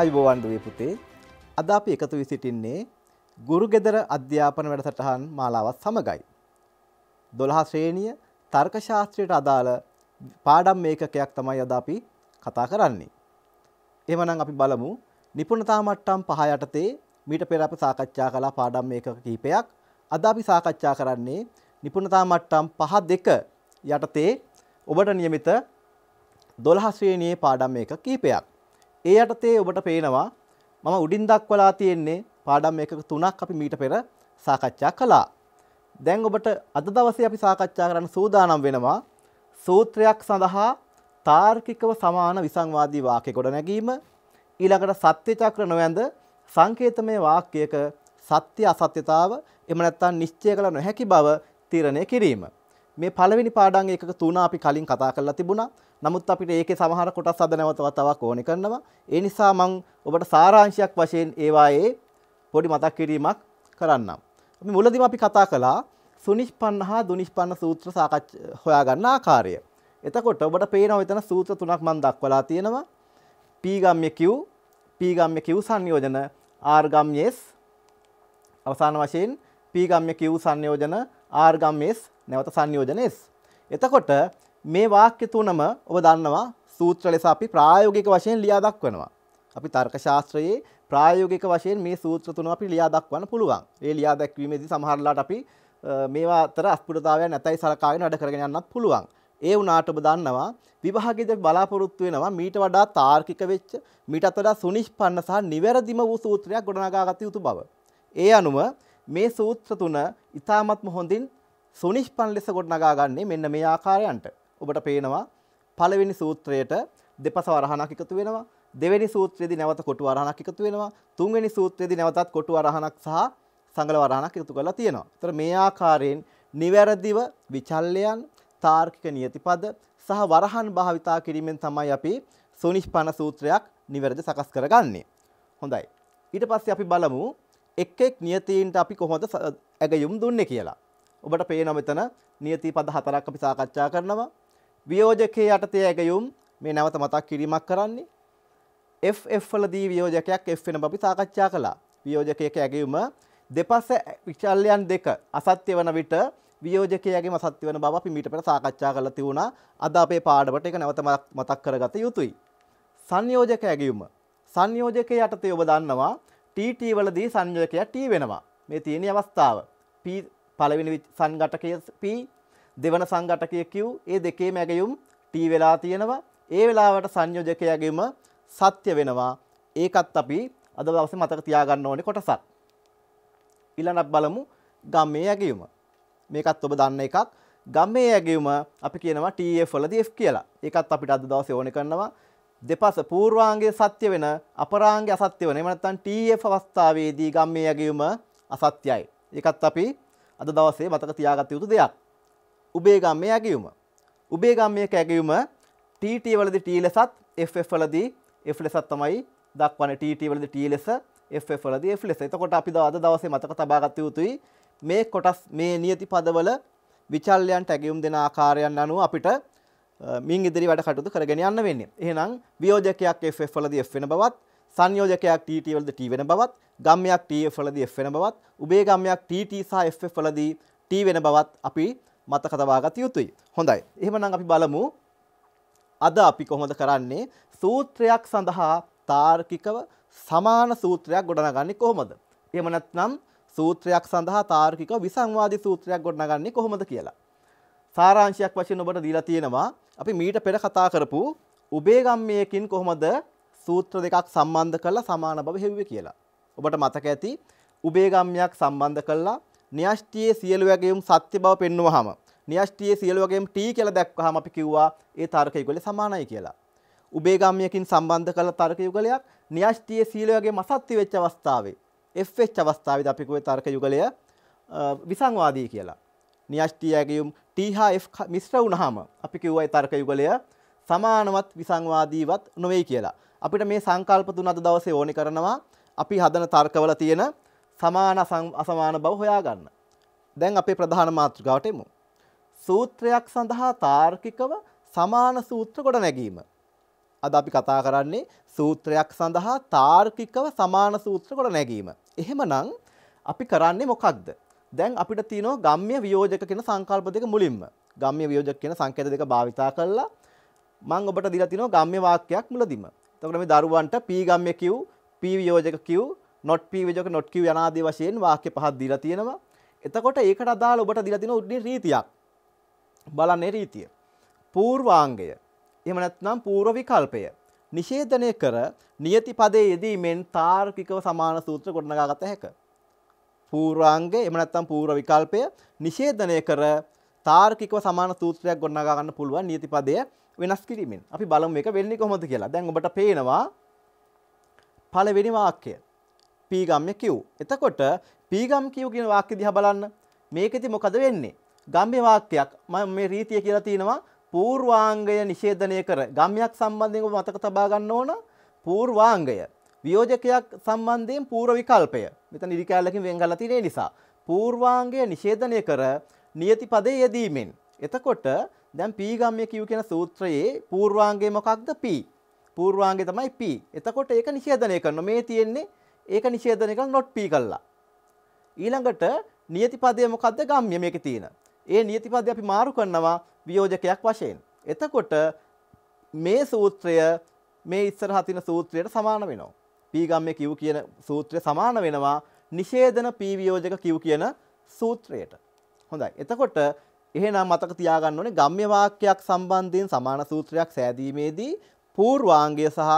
අයිබෝවන්ඩුවේ පුතේ අද අපි එකතු වී සිටින්නේ ගුරුගෙදර අධ්‍යාපන වැඩසටහන් මාලාවත් සමගයි. දොළහා ශ්‍රේණිය තර්කශාස්ත්‍රයට අදාළ පාඩම් මේකකයක් තමයි අද අපි කතා කරන්නේ. එමනම් අපි බලමු නිපුණතා මට්ටම් පහ යටතේ මීට පෙර අප සාකච්ඡා කලා පාඩම් මේකක කීපයක් අද අපි සාකච්ඡා කරන්නේ නිපුණතා මට්ටම් පහ දෙක යටතේ ඔබට නියමිත දොළහස්වේනයේ පාඩම් මේක කීපයක්. ඒ යටතේ ඔබට පේනවා මම උඩින් දක්වලා තියෙන්නේ පාඩම් එකක තුනක් අපි මීට පෙර සාකච්ඡා කළා. දැන් ඔබට අද දවසේ අපි සාකච්ඡා කරන්න සූදානම් වෙනවා සූත්‍රයක් සඳහා තාර්කිකව සමාන විසංවාදී වාක්‍ය ගොඩනැගීම ඊළඟට සත්‍ය චක්‍ර නොවැඳ සංකේතමය වාක්‍යයක සත්‍ය අසත්‍යතාව එහෙම නැත්නම් නිශ්චය කළ නොහැකි බව තීරණය කිරීම. මේ පළවෙනි පාඩම් එකක තුන අපි කලින් කතා කරලා තිබුණා. නමුත් අපිට ඒකේ සමහර කොටස් අද නැවත වතාවක් ඕනේ කරනවා. ඒ නිසා මම ඔබට සාරාංශයක් වශයෙන් ඒවායේ පොඩි මතක් කිරීමක් කරන්නම්. අපි මුලදීම අපි කතා කළා සුනිෂ්පන්න හා දුනිෂ්පන්න සූත්‍ර සාකච්ඡ හොයාගන්න ආකාරය. එතකොට ඔබට පේනවා එතන සූත්‍ර තුනක් මම දක්වලා තියෙනවා. P ගම්ම්‍ය Q, P ගම්ම්‍ය Q සංයෝජන, R ගම්ම්‍ය S අවසාන වශයෙන් P ගම්ම්‍ය Q සංයෝජන ආර්ගම් S නැවත සංයෝජන S. එතකොට මේ වාක්‍ය තුනම ඔබ දන්නවා සූත්‍ර ලෙස අපි ප්‍රායෝගික වශයෙන් ලියා දක්වනවා. අපි තර්ක ශාස්ත්‍රයේ ප්‍රායෝගික වශයෙන් මේ සූත්‍ර තුන අපි ලියා දක්වන්න පුළුවන්. ඒ ලියා දැක්වීමේදී සමහරලාට අපි මේවා අතර අස්පෘතතාවයක් නැතයි සලකාගෙන වැඩ කරගෙන යන්නත් පුළුවන්. ඒ වුණාට ඔබ දන්නවා විභාගයේදී බලාපොරොත්තු වෙනවා මීට වඩා තාර්කික වෙච්ච මීටත් වඩා සුනිෂ්පන්න සහ නිවැරදිම වූ සූත්‍රයක් ගොඩනගා ගත යුතු බව. ඒ අනුව මේ සූත්‍ර තුන ඉතාමත්ම හොඳින් සුනිෂ්පන් ලෙස ගොඩනගා ගන්නේ මෙන්න මේ ආකාරයන්ට. ඔබට පේනවා පළවෙනි සූත්‍රයට දෙපස වරහණක් එකතු වෙනවා. දෙවෙනි සූත්‍රයේදී නැවත කොටු වරහණක් එකතු වෙනවා. තුන්වෙනි සූත්‍රයේදී නැවතත් කොටු වරහණක් සහ සංගල වරහණක් එකතු කරලා තියෙනවා. ඒතර මේ ආකාරයෙන් නිවැරදිව විචල්යන් තාර්කික නියතිපද සහ වරහන් භාවිතා කිරීමෙන් තමයි අපි සුනිෂ්පන සූත්‍රයක් නිවැරදි සකස් කරගන්නේ. හොඳයි. ඊට පස්සේ අපි බලමු එක් එක් නියතීන්ට අපි කොහොමද ඇගයුම් දුන්නේ කියලා. ඔබට පේන මෙතන නියති පද හතරක් අපි සාකච්ඡා කරනවා. වියෝජකයේ යටතේ ඇගයුම් මේ නැවත මතක් කිරීමක් කරන්නේ. FF වලදී වියෝජකයක් F වෙන අපි සාකච්ඡා කළා. වියෝජකයක ඇගයුම දෙපස විචල්යන් දෙක අසත්‍ය වන විට වියෝජකයගේ මසත්‍ය වන බව අපි මීට පෙර සාකච්ඡා කරලා තිබුණා. අද අපේ පාඩමට ඒක නැවත මතක් කරගත යුතුයි. සංයෝජක ඇගයුම සංයෝජක යටතේ ඔබ දන්නවා TT වලදී සංයෝජකයක් T වෙනවා. මේ තියෙන අවස්ථාව. P පළවෙනි සංඝටකය P දෙවන සංඝටකය Q ඒ දෙකේ මැගයුම් T වෙලා තියෙනවා. ඒ වෙලාවට සංයෝජකයගෙම සත්‍ය වෙනවා. ඒකත් අපි අද දවසේ මතක තියාගන්න ඕනේ කොටසක්. ඊළඟට බලමු ගමේ යැගීම. මේකත් ඔබ දන්න එකක්. ගමේ යැගීම අපි කියනවා TF වලදී F කියලා. ඒකත් අපිට අද දවසේ ඕනේ කරනවා. දෙපස පූර්වාංගය සත්‍ය වෙන අපරාංගය අසත්‍ය වෙන. එහෙම නැත්නම් TF අවස්ථාවේදී ගම්මේ යැගීම අසත්‍යයි. ඒකත් අපි අද දවසේ මතක තියාගත යුතු දෙයක්. උබේ ගම්මේ යැගීම. උබේ ගම්මේක යැගීම TT වලදී T ලෙසත් FF වලදී F ලෙසත් තමයි දක්වන්නේ. TT වලදී T ලෙස FF වලදී F ලෙස. එතකොට අපි අද දවසේ මතක තබා ගත යුතුයි මේ කොටස් මේ නියති පදවල විචල්යන්ට ඇගියුම් දෙන ආකාරයන් අනුව අපිට මින් ඉදිරි වැඩ කටයුතු කරගෙන යන්න වෙන්නේ. එහෙනම් වියෝජකයක් FF වලදී F වෙන බවත්, සංයෝජකයක් TT වලදී T වෙන බවත්, ගම්මයක් TF වලදී F වෙන බවත්, උභය ගම්මයක් TT සහ FF වලදී T වෙන බවත් අපි මතක තබා ගත යුතුයි. හොඳයි. එහෙමනම් අපි බලමු අද අපි කොහොමද කරන්නේ සූත්‍රයක් සඳහා තාර්කිකව සමාන සූත්‍රයක් ගොඩනගන්නේ කොහොමද? එහෙම නැත්නම් සූත්‍රයක් සඳහා තාර්කිකව විසංවාදී සූත්‍රයක් ගොඩනගන්නේ කොහොමද කියලා. සාරාංශයක් වශයෙන් ඔබට දීලා තියෙනවා. අපි මීට පෙර කතා කරපු උභේගම්මයකින් කොහොමද සූත්‍ර දෙකක් සම්බන්ධ කරලා සමාන බව හෙව්වේ කියලා. ඔබට මතක ඇති උභේගම්මයක් සම්බන්ධ කරලා න්‍යෂ්ටියේ සියලු වගේම් සත්‍ය බව පෙන්වුවාම න්‍යෂ්ටියේ සියලු වගේම් T කියලා දැක්වහම අපි කිව්වා ඒ තර්ක යුගල සමානයි කියලා. උභේගම්මයකින් සම්බන්ධ කරලා තර්ක යුගලයක් න්‍යෂ්ටියේ සියලු වගේම් අසත්‍ය වෙච්ච අවස්ථාවේ F වෙච්ච අවස්ථාවේදී අපි කිව්වේ තර්ක යුගලය විසංවාදී කියලා. නියෂ්ටි ඇගයුම් T හා F මිශ්‍ර වුණාම අපි කිව්වයි තර්ක යුගලය සමානවත් විසංවාදීවත් නොවේ කියලා. අපිට මේ සංකල්ප තුන අද දවසේ ඕනේ කරනවා අපි හදන තර්කවල තියෙන සමාන අසමාන බව හොයාගන්න. දැන් අපේ ප්‍රධාන මාතෘකාවට එමු. සූත්‍රයක් සඳහා තාර්කිකව සමාන සූත්‍ර ගොඩ නැගීම. අද අපි කතා කරන්නේ සූත්‍රයක් සඳහා තාර්කිකව සමාන සූත්‍ර ගොඩ නැගීම. එහෙමනම් අපි කරන්නේ මොකක්ද? දැන් අපිට තියෙනවා ගම්ම්‍ය වියෝජක කියන සංකල්ප දෙක මුලින්ම. ගම්ම්‍ය වියෝජක කියන සංකේත දෙක භාවිතා කළා මම ඔබට දීලා තිනවා ගම්ම්‍ය වාක්‍යයක් මුලදිම. එතකොට මේ දරුවන්ට P ගම්ම්‍ය Q, P වියෝජක Q, not P වියෝජක not Q යන ආදී වශයෙන් වාක්‍ය පහක් දීලා තියෙනවා. එතකොට ඒකට අදාළ ඔබට දීලා තියෙන උඩින් රීතියක්. බලන්නේ රීතිය. පූර්වාංගය. එහෙම නැත්නම් පූර්ව විකල්පය. නිෂේධනය කර නියති පදයේ යෙදීමෙන් තාර්කිකව සමාන සූත්‍ර ගොඩනගා ගත හැකියි. පූර්වාංගය එහෙම නැත්නම් පූර්ව විකල්පය නිෂේධනය කර තාර්කිකව සමාන සූත්‍රයක් ගොඩනගා ගන්න පුළුවන් නියතිපදය වෙනස් කිරීමෙන්. අපි බලමු මේක වෙන්නේ කොහොමද කියලා. දැන් ඔබට පේනවා පළවෙනි වාක්‍යය. P ගම්ය Q. එතකොට P ගම් Q කියන වාක්‍ය දිහා බලන්න. මේකෙදි මොකද වෙන්නේ? ගම්ය වාක්‍යයක්. මම මේ රීතිය කියලා තිනවා පූර්වාංගය නිෂේධනය කර ගම්යක් සම්බන්ධයෙන් ඔබ මතක තබා ගන්න ඕන පූර්වාංගය. වියෝජකයක් සම්බන්ධයෙන් පූර්ව විකල්පය මෙතන ඉරිකෑල්ලකින් වෙන් කරලා තියෙන නිසා පූර්වාංගය නිෂේධනය කර නියති පදේ යෙදීමෙන් එතකොට දැන් p ගම්ම්‍ය q කියන සූත්‍රයේ පූර්වාංගය මොකක්ද p පූර්වාංගය තමයි p එතකොට ඒක නිෂේධනය කරනවා මේ තියෙන්නේ ඒක නිෂේධනය කරන not p කළා ඊළඟට නියති පදය මොකක්ද ගම්ම්‍ය මේකේ තියෙන ඒ නියති පදය අපි මාරු කරනවා වියෝජකයක් වශයෙන් එතකොට මේ සූත්‍රය මේ ඉස්සරහ තියෙන සූත්‍රයට සමාන වෙනවා පීගම්ම කිව් කියන සූත්‍රය සමාන වෙනවා නිෂේධන පීවියෝජක කිව් කියන සූත්‍රයට. හොඳයි. එතකොට එහෙනම් මතක තියාගන්න ඕනේ ගම්ම්‍ය වාක්‍යයක් සම්බන්ධයෙන් සමාන සූත්‍රයක් සෑදීමේදී පූර්වාංගය සහ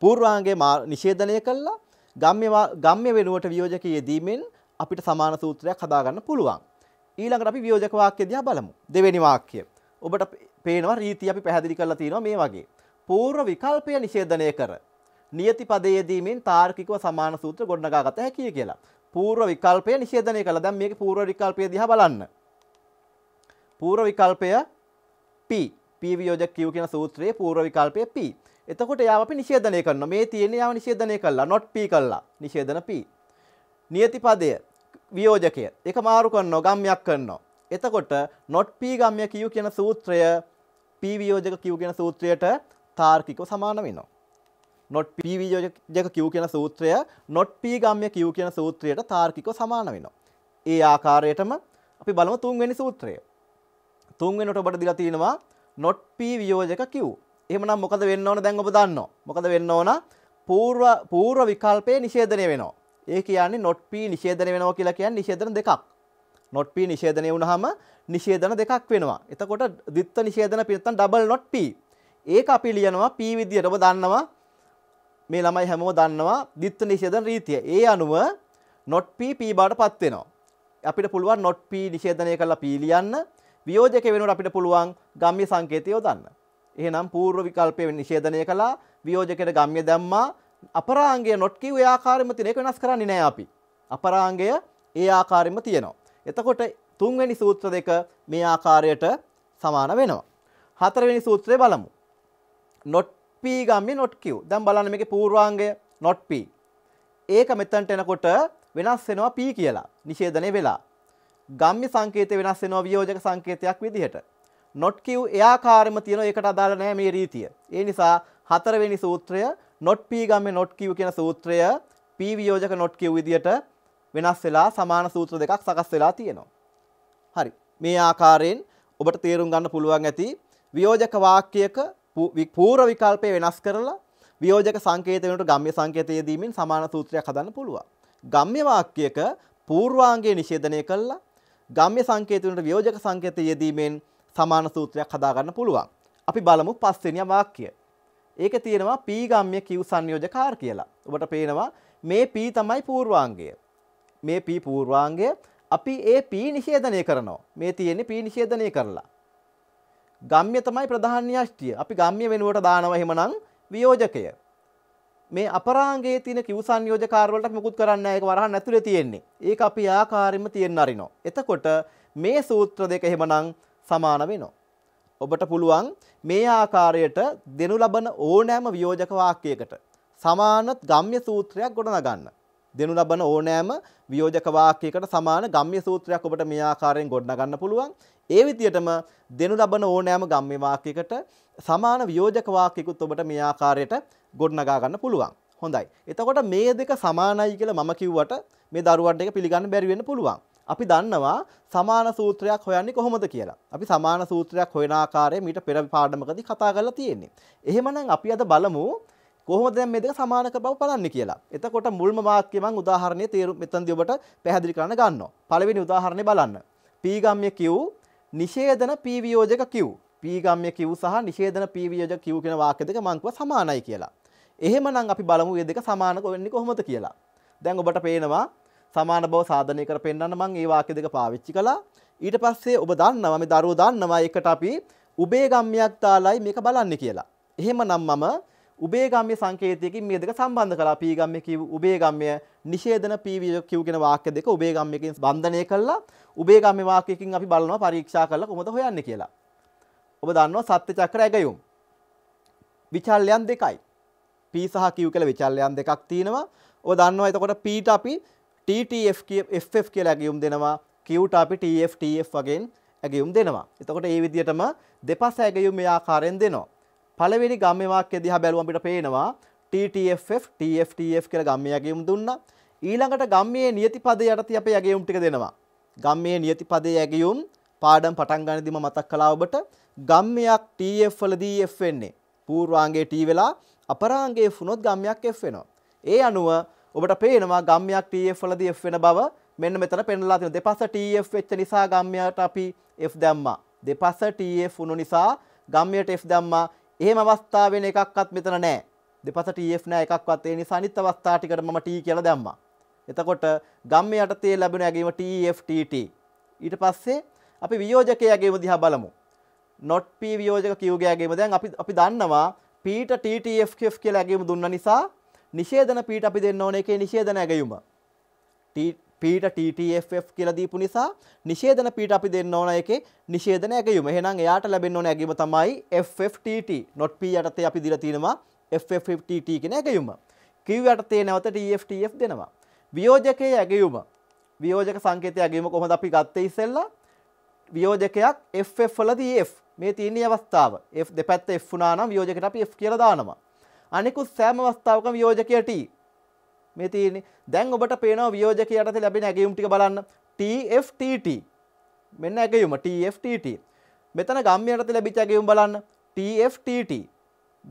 පූර්වාංගය නිෂේධනය කළා ගම්ම්‍ය ගම්ම්‍ය වෙනුවට වියෝජක යෙදීමෙන් අපිට සමාන සූත්‍රයක් හදාගන්න පුළුවන්. ඊළඟට අපි වියෝජක වාක්‍ය දිහා බලමු. දෙවෙනි වාක්‍යය. ඔබට පේනවා රීතිය අපි පැහැදිලි කරලා තියෙනවා මේ වගේ. පූර්ව විකල්පය නිෂේධනය කර නියති පදයේදීමින් තාර්කිකව සමාන සූත්‍ර ගොඩනගා ගත හැකිය කියලා. පූර්ව විකල්පය නිෂේධනය කළා. දැන් මේකේ පූර්ව විකල්පය දිහා බලන්න. පූර්ව විකල්පය P P වියෝජක Q කියන සූත්‍රයේ පූර්ව විකල්පය P. එතකොට යාව අපි නිෂේධනය කරනවා. මේ තියෙන යාව නිෂේධනය කළා. not P කළා. නිෂේධන P. නියති පදය වියෝජකය. ඒක මාරු කරනවා, ගම්යක් කරනවා. එතකොට not P ගම්ය Q කියන සූත්‍රය P වියෝජක Q කියන සූත්‍රයට තාර්කිකව සමාන වෙනවා. නොට් පීවිජක කිව් කියන සූත්‍රය නොට් පීගම්ය කිව් කියන සූත්‍රයට තාර්කිකව සමාන වෙනවා. ඒ ආකාරයටම අපි බලමු තුන්වෙනි සූත්‍රය. තුන්වෙනිට ඔබට දීලා තියෙනවා නොට් පී වියෝජක කිව්. එහෙමනම් මොකද වෙන්න ඕන දැන් ඔබ දන්නවා. මොකද වෙන්න ඕන? පූර්ව පූර්ව විකල්පයේ නිෂේධනය වෙනවා. ඒ කියන්නේ නොට් පී නිෂේධනය වෙනවා කියලා කියන්නේ නිෂේධන දෙකක්. නොට් පී නිෂේධනය වුණාම නිෂේධන දෙකක් වෙනවා. එතකොට ද්විත්ව නිෂේධන පිළිතන් ඩබල් නොට් පී. ඒක අපි ලියනවා පී විදියට ඔබ දන්නවා මේ ළමයි හැමෝම දන්නවා ද්විත්ව නිෂේධන රීතිය. ඒ අනුව not p p බවට පත් වෙනවා. අපිට පුළුවන් not p නිෂේධනය කරලා p ලියන්න. වියෝජක වෙනුවට අපිට පුළුවන් ගම්ම්‍ය සංකේතය යොදන්න. එහෙනම් පූර්ව විකල්පය නිෂේධනය කළා වියෝජකයට ගම්ම්‍ය දැම්මා අපරාංගය not කිව් ඒ ආකාරයෙන්ම තියෙන එක වෙනස් කරන්නේ නැහැ අපි. අපරාංගය ඒ ආකාරයෙන්ම තියෙනවා. එතකොට තුන්වැනි සූත්‍ර දෙක මේ ආකාරයට සමාන වෙනවා. හතරවෙනි සූත්‍රය බලමු. not P ගම්මේ not Q. දැන් බලන්න මේකේ පූර්වාංගය not P. ඒක මෙතනට එනකොට වෙනස් වෙනවා P කියලා. නිෂේධනය වෙලා. ගම්මි සංකේතය වෙනස් වෙනවා වියෝජක සංකේතයක් විදිහට. not Q එයාකාරෙම තියෙනවා ඒකට අදාළ නැහැ මේ රීතිය. ඒ නිසා හතරවෙනි සූත්‍රය not P ගම්මේ not Q කියන සූත්‍රය P වියෝජක not Q විදිහට වෙනස් වෙලා සමාන සූත්‍ර දෙකක් සකස් වෙලා තියෙනවා. හරි. මේ ආකාරයෙන් ඔබට තේරුම් ගන්න පුළුවන් ඇති වියෝජක වාක්‍යයක පූර්ව විකල්පය වෙනස් කරලා වියෝජක සංකේත වෙනට ගම්ම්‍ය සංකේතය දීමින් සමාන සූත්‍රයක් හදන්න පුළුවන්. ගම්ම්‍ය වාක්‍යයක පූර්වාංගය නිෂේධනය කළා ගම්ම්‍ය සංකේත වෙනට වියෝජක සංකේතය යෙදීමෙන් සමාන සූත්‍රයක් හදාගන්න පුළුවන්. අපි බලමු පස්වෙනි වාක්‍යය. ඒක තියෙනවා p ගම්ම්‍ය q සංයෝජකාර කියලා. ඔබට පේනවා මේ p තමයි පූර්වාංගය. මේ p පූර්වාංගය අපි ඒ p නිෂේධනය කරනවා. මේ තියෙන්නේ p නිෂේධනය කරලා. ගම්ය තමයි ප්‍රධාන න්‍යෂ්ටිය. අපි ගම්ය වෙනුවට දානවා එහෙමනම් වියෝජකය. මේ අපරාංගයේ තියෙන කිව් සංයෝජකාරවලට මුකුත් කරන්න ඒක වරහන් ඇතුලේ තියෙන්නේ. ඒක අපි ආකාරයෙන්ම තියෙන්න අරිනවා. එතකොට මේ සූත්‍ර දෙක එහෙමනම් සමාන වෙනවා. ඔබට පුළුවන් මේ ආකාරයට දෙනු ලබන ඕනෑම වියෝජක වාක්‍යයකට සමාන ගම්ය සූත්‍රයක් ගොඩනගන්න. දෙනු ලබන ඕනෑම වියෝජක වාක්‍යයකට සමාන ගම්ම්‍ය සූත්‍රයක් ඔබට මේ ආකාරයෙන් ගොඩනගන්න පුළුවන්. ඒ විදිහටම දෙනු ලබන ඕනෑම ගම්ම්‍ය වාක්‍යයකට සමාන වියෝජක වාක්‍යයකුත් ඔබට මේ ආකාරයට ගොඩනගා ගන්න පුළුවන්. හොඳයි. එතකොට මේ දෙක සමානයි කියලා මම කිව්වට මේ දරුවන්ට එක පිළිගන්න බැරි වෙන්න පුළුවන්. අපි දන්නවා සමාන සූත්‍රයක් හොයන්නේ කොහොමද කියලා. අපි සමාන සූත්‍රයක් හොයන ආකාරය මීට පෙර පාඩමකදී කතා කරලා තියෙන්නේ. එහෙමනම් අපි අද බලමු කොහොමද දැන් මේ දෙක සමාන කර බව බලන්න කියලා. එතකොට මුල්ම වාක්‍යය මම උදාහරණයේ තේරුම් මෙතනදී ඔබට පැහැදිලි කරන්න ගන්නවා. පළවෙනි උදාහරණය බලන්න. p ගම්ම්‍ය q නිෂේධන p වියෝජක q. p ගම්ම්‍ය q සහ නිෂේධන p වියෝජක q කියන වාක්‍ය දෙක මම කිව්වා සමානයි කියලා. එහෙමනම් අපි බලමු මේ දෙක සමාන වෙන්නේ කොහොමද කියලා. දැන් ඔබට පේනවා සමාන බව සාධනය කර පෙන්වන්න මම මේ වාක්‍ය දෙක පාවිච්චි කළා. ඊට පස්සේ ඔබ දන්නවා මේ දරුවෝ දන්නවා එකට අපි උබේ ගම්මයක් දාලායි මේක බලන්නේ කියලා. එහෙමනම් මම උබේගම්ය සංකේතයකින් මේ දෙක සම්බන්ධ කළා පීගම්ය කිව් උබේගම්ය නිෂේධන පීවිය කිව් කියන වාක්‍ය දෙක උබේගම්යකින් බන්ධනය කළා උබේගම්ය වාක්‍යකින් අපි බලනවා පරීක්ෂා කරලා කොහොමද හොයන්නේ කියලා. ඔබ දන්නවා සත්‍ය චක්‍ර ඇගයුම්. විචල්යන් දෙකයි. P සහ Q කියලා විචල්යන් දෙකක් තියෙනවා. ඔබ දන්නවා එතකොට Pට අපි TTF FF කියලා ඇගයුම් දෙනවා. Qට අපි TF TF වගේ ඇගයුම් දෙනවා. එතකොට මේ විදිහටම දෙපස ඇගයුම් මේ ආකාරයෙන් දෙනවා. පළවෙනි ගම්ම වාක්‍ය දිහා බැලුවම අපිට පේනවා TTFF TFTF කියලා ගම්මේ යැගීම් දුන්නා. ඊළඟට ගම්මේ නියති පදේ යටතේ අපේ යැගීම් ටික දෙනවා. ගම්මේ නියති පදේ යැගීම් පාඩම් පටන් ගන්නදිම මතක් කළා ඔබට ගම්මයක් TF වලදී F වෙන්නේ. පූර්වාංගයේ T වෙලා අපරාංගයේ වුණොත් ගම්මයක් F වෙනවා. ඒ අනුව ඔබට පේනවා ගම්මයක් TF වලදී F වෙන බව මෙන්න මෙතන පෙන්ලා තියෙනවා. දෙපස TF වෙච්ච නිසා ගම්මයට අපි F දැම්මා. දෙපස TF වුණු නිසා ගම්මයට F දැම්මා. එහෙම අවස්ථාව වෙන එකක්වත් මෙතන නැහැ. දෙපස TF e නැහැ එකක්වත්. ඒ නිසා අනිත් අවස්ථා ටිකට මම T කියලා දැම්මා. එතකොට ගම් යටතේ ලැබෙන යගීම TF e TT. ඊට පස්සේ අපි වියෝජකයගේම දිහා බලමු. not p වියෝජක q ගෑගේම දැන් අපි අපි දන්නවා pට ttfqf කියලා ඇගීම දුන්න නිසා නිෂේධන pට අපි දෙන්න ඕනේ එකේ නිෂේධන ඇගීම පීට TTFF කියලා දීපු නිසා නිෂේධන පීට අපි දෙන්න ඕන එකේ නිෂේධන ඇගයුම. එහෙනම් එයාට ලැබෙන්න ඕන ඇගයුම තමයි FFTT. not P යටතේ අපි දීලා තියෙනවා FFFTT කියන ඇගයුම. Q යටතේ නැවත TFTF දෙනවා. වියෝජකයේ ඇගයුම. වියෝජක සංකේතයේ ඇගයුම කොහොමද අපි ගත්තේ ඉස්සෙල්ලා? වියෝජකයක් FF වලදී F මේ තියෙන අවස්ථාව. F දෙපැත්ත F වුණා නම් වියෝජකට අපි F කියලා දානවා. අනිකුත් සෑම අවස්ථාවකම වියෝජකය T මේ තියෙන්නේ දැන් ඔබට පේනවා වියෝජක යටතේ ලැබෙන ඇගයුම් ටික බලන්න TFTT මෙන්න ඇගයුම TFTT මෙතන ගම්ම යටතේ ලැබිච්ච ඇගයුම් බලන්න TFTT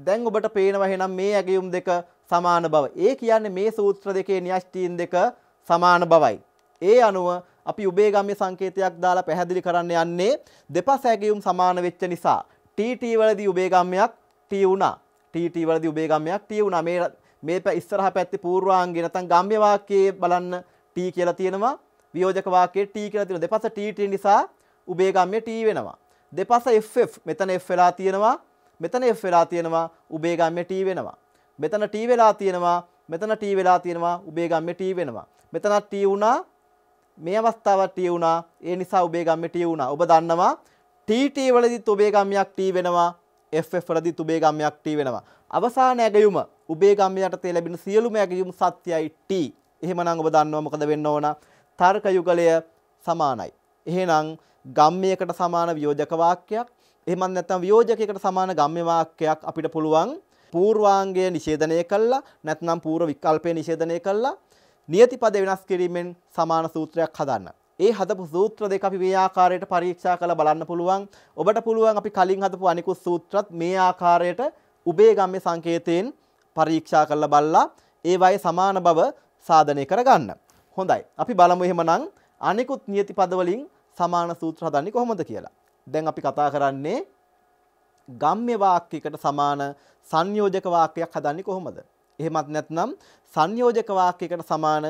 දැන් ඔබට පේනවා එහෙනම් මේ ඇගයුම් දෙක සමාන බව. ඒ කියන්නේ මේ සූත්‍ර දෙකේ න්‍යෂ්ටීන් දෙක සමාන බවයි. ඒ අනුව අපි උබේ ගම්ම්‍ය සංකේතයක් දාලා පැහැදිලි කරන්න යන්නේ දෙපස ඇගයුම් සමාන වෙච්ච නිසා TT වලදී උබේ ගම්මයක් T වුණා. TT වලදී උබේ ගම්මයක් T වුණා. මේ මේ පැ ඉස්සරහ පැත්තේ පූර්වාංගේ නැත්නම් ගම්ම්‍ය වාක්‍යයේ බලන්න t කියලා තියෙනවා වියෝජක වාක්‍යයේ t කියලා තියෙනවා දෙපස t t නිසා උබේ ගම්ම්‍ය t වෙනවා දෙපස ff මෙතන f වෙලා තියෙනවා මෙතන F වෙලා තියෙනවා උබේ ගම්මේ T වෙනවා. මෙතන T වෙලා තියෙනවා මෙතන T වෙලා තියෙනවා උබේ ගම්මේ T වෙනවා. මෙතනත් T වුණා මේ අවස්ථාවත් T වුණා. ඒ නිසා උබේ ගම්මේ T වුණා. ඔබ දන්නවා TT වලදීත් උබේ ගම්මයක් T වෙනවා. FF වලදීත් උබේ ගම්මයක් T වෙනවා. අවසාන ඇගයුම ඔබේ ගම් යටතේ ලැබෙන සියලුම ඇගයුම් සත්‍යයි T. එහෙමනම් ඔබ දන්නවා මොකද වෙන්න ඕන? තර්ක යුගලය සමානයි. එහෙනම් ගම්මයකට සමාන වියෝජක වාක්‍යයක් එහෙම නැත්නම් වියෝජකයකට සමාන ගම්ම්‍ය වාක්‍යයක් අපිට පුළුවන් පූර්වාංගය නිෂේධනය කළා නැත්නම් පූර්ව විකල්පය නිෂේධනය කළා නියතිපද වෙනස් කිරීමෙන් සමාන සූත්‍රයක් හදන්න. ඒ හදපු සූත්‍ර දෙක අපි මේ ආකාරයට පරීක්ෂා කරලා බලන්න පුළුවන්. ඔබට පුළුවන් අපි කලින් හදපු අනිකුත් සූත්‍රත් මේ ආකාරයට උබේගම්ම සංකේතයෙන් පරීක්ෂා කරලා බලලා ඒ වගේ සමාන බව සාධනය කරගන්න. හොඳයි. අපි බලමු එහෙමනම් අනිකුත් නියතිපද වලින් සමාන සූත්‍ර හදන්නේ කොහොමද කියලා. දැන් අපි කතා කරන්නේ ගම්ම්‍ය වාක්‍යයකට සමාන සංයෝජක වාක්‍යයක් හදන්නේ කොහොමද? එහෙමත් නැත්නම් සංයෝජක වාක්‍යයකට සමාන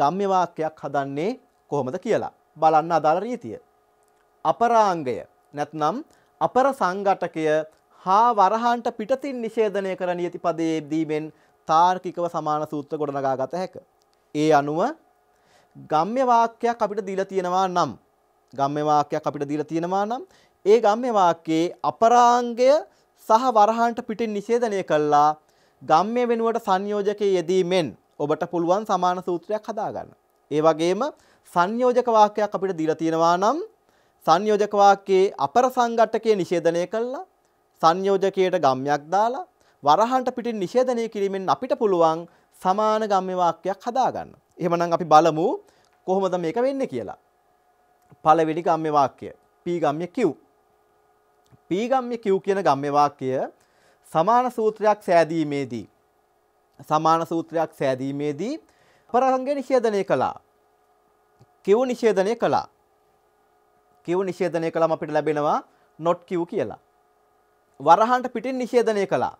ගම්ම්‍ය වාක්‍යයක් හදන්නේ කොහොමද කියලා. බලන්න අදාළ රීතිය. අපරාංගය නැත්නම් අපර සංඝටකය හා වරහන්ට පිටතින් නිෂේධනය කර නියති පදයේ දීමෙන් තාර්කිකව සමාන සූත්‍ර ගොඩනගා ගත හැක. ඒ අනුව ගම්ම්‍ය වාක්‍යයක් අපිට දීලා තියෙනවා නම් ගම්ම්‍ය වාක්‍යයක් අපිට දීලා තියෙනවා නම් ඒ ගම්ම්‍ය වාක්‍යයේ අපරාංගය සහ වරහන්ට පිටින් නිෂේධනය කළා ගම්ම්‍ය වෙනුවට සංයෝජකයේ යෙදීමෙන් ඔබට පුළුවන් සමාන සූත්‍රයක් හදාගන්න. ඒ වගේම සංයෝජක වාක්‍යයක් අපිට දීලා තියෙනවා නම් සංයෝජක වාක්‍යයේ අපර සංඝටකයේ නිෂේධනය කළා සංයෝජකයට ගම්යක් දාලා වරහන්ට පිටින් නිෂේධනය කිරීමෙන් අපිට පුළුවන් සමාන ගම්ම්‍ය වාක්‍යයක් හදාගන්න. එහෙමනම් අපි බලමු කොහොමද මේක වෙන්නේ කියලා. පළවෙනි ගම්ම්‍ය වාක්‍යය p ගම්ම්‍ය q. p ගම්ම්‍ය q කියන ගම්ම්‍ය වාක්‍යය සමාන සූත්‍රයක් සෑදීමේදී සමාන සූත්‍රයක් සෑදීමේදී අපරාංගය නිෂේධනය කළා. q නිෂේධනය කළා. q නිෂේධනය කළාම අපිට ලැබෙනවා not q කියලා. වරහන්ට පිටින් නිෂේධනය කළා.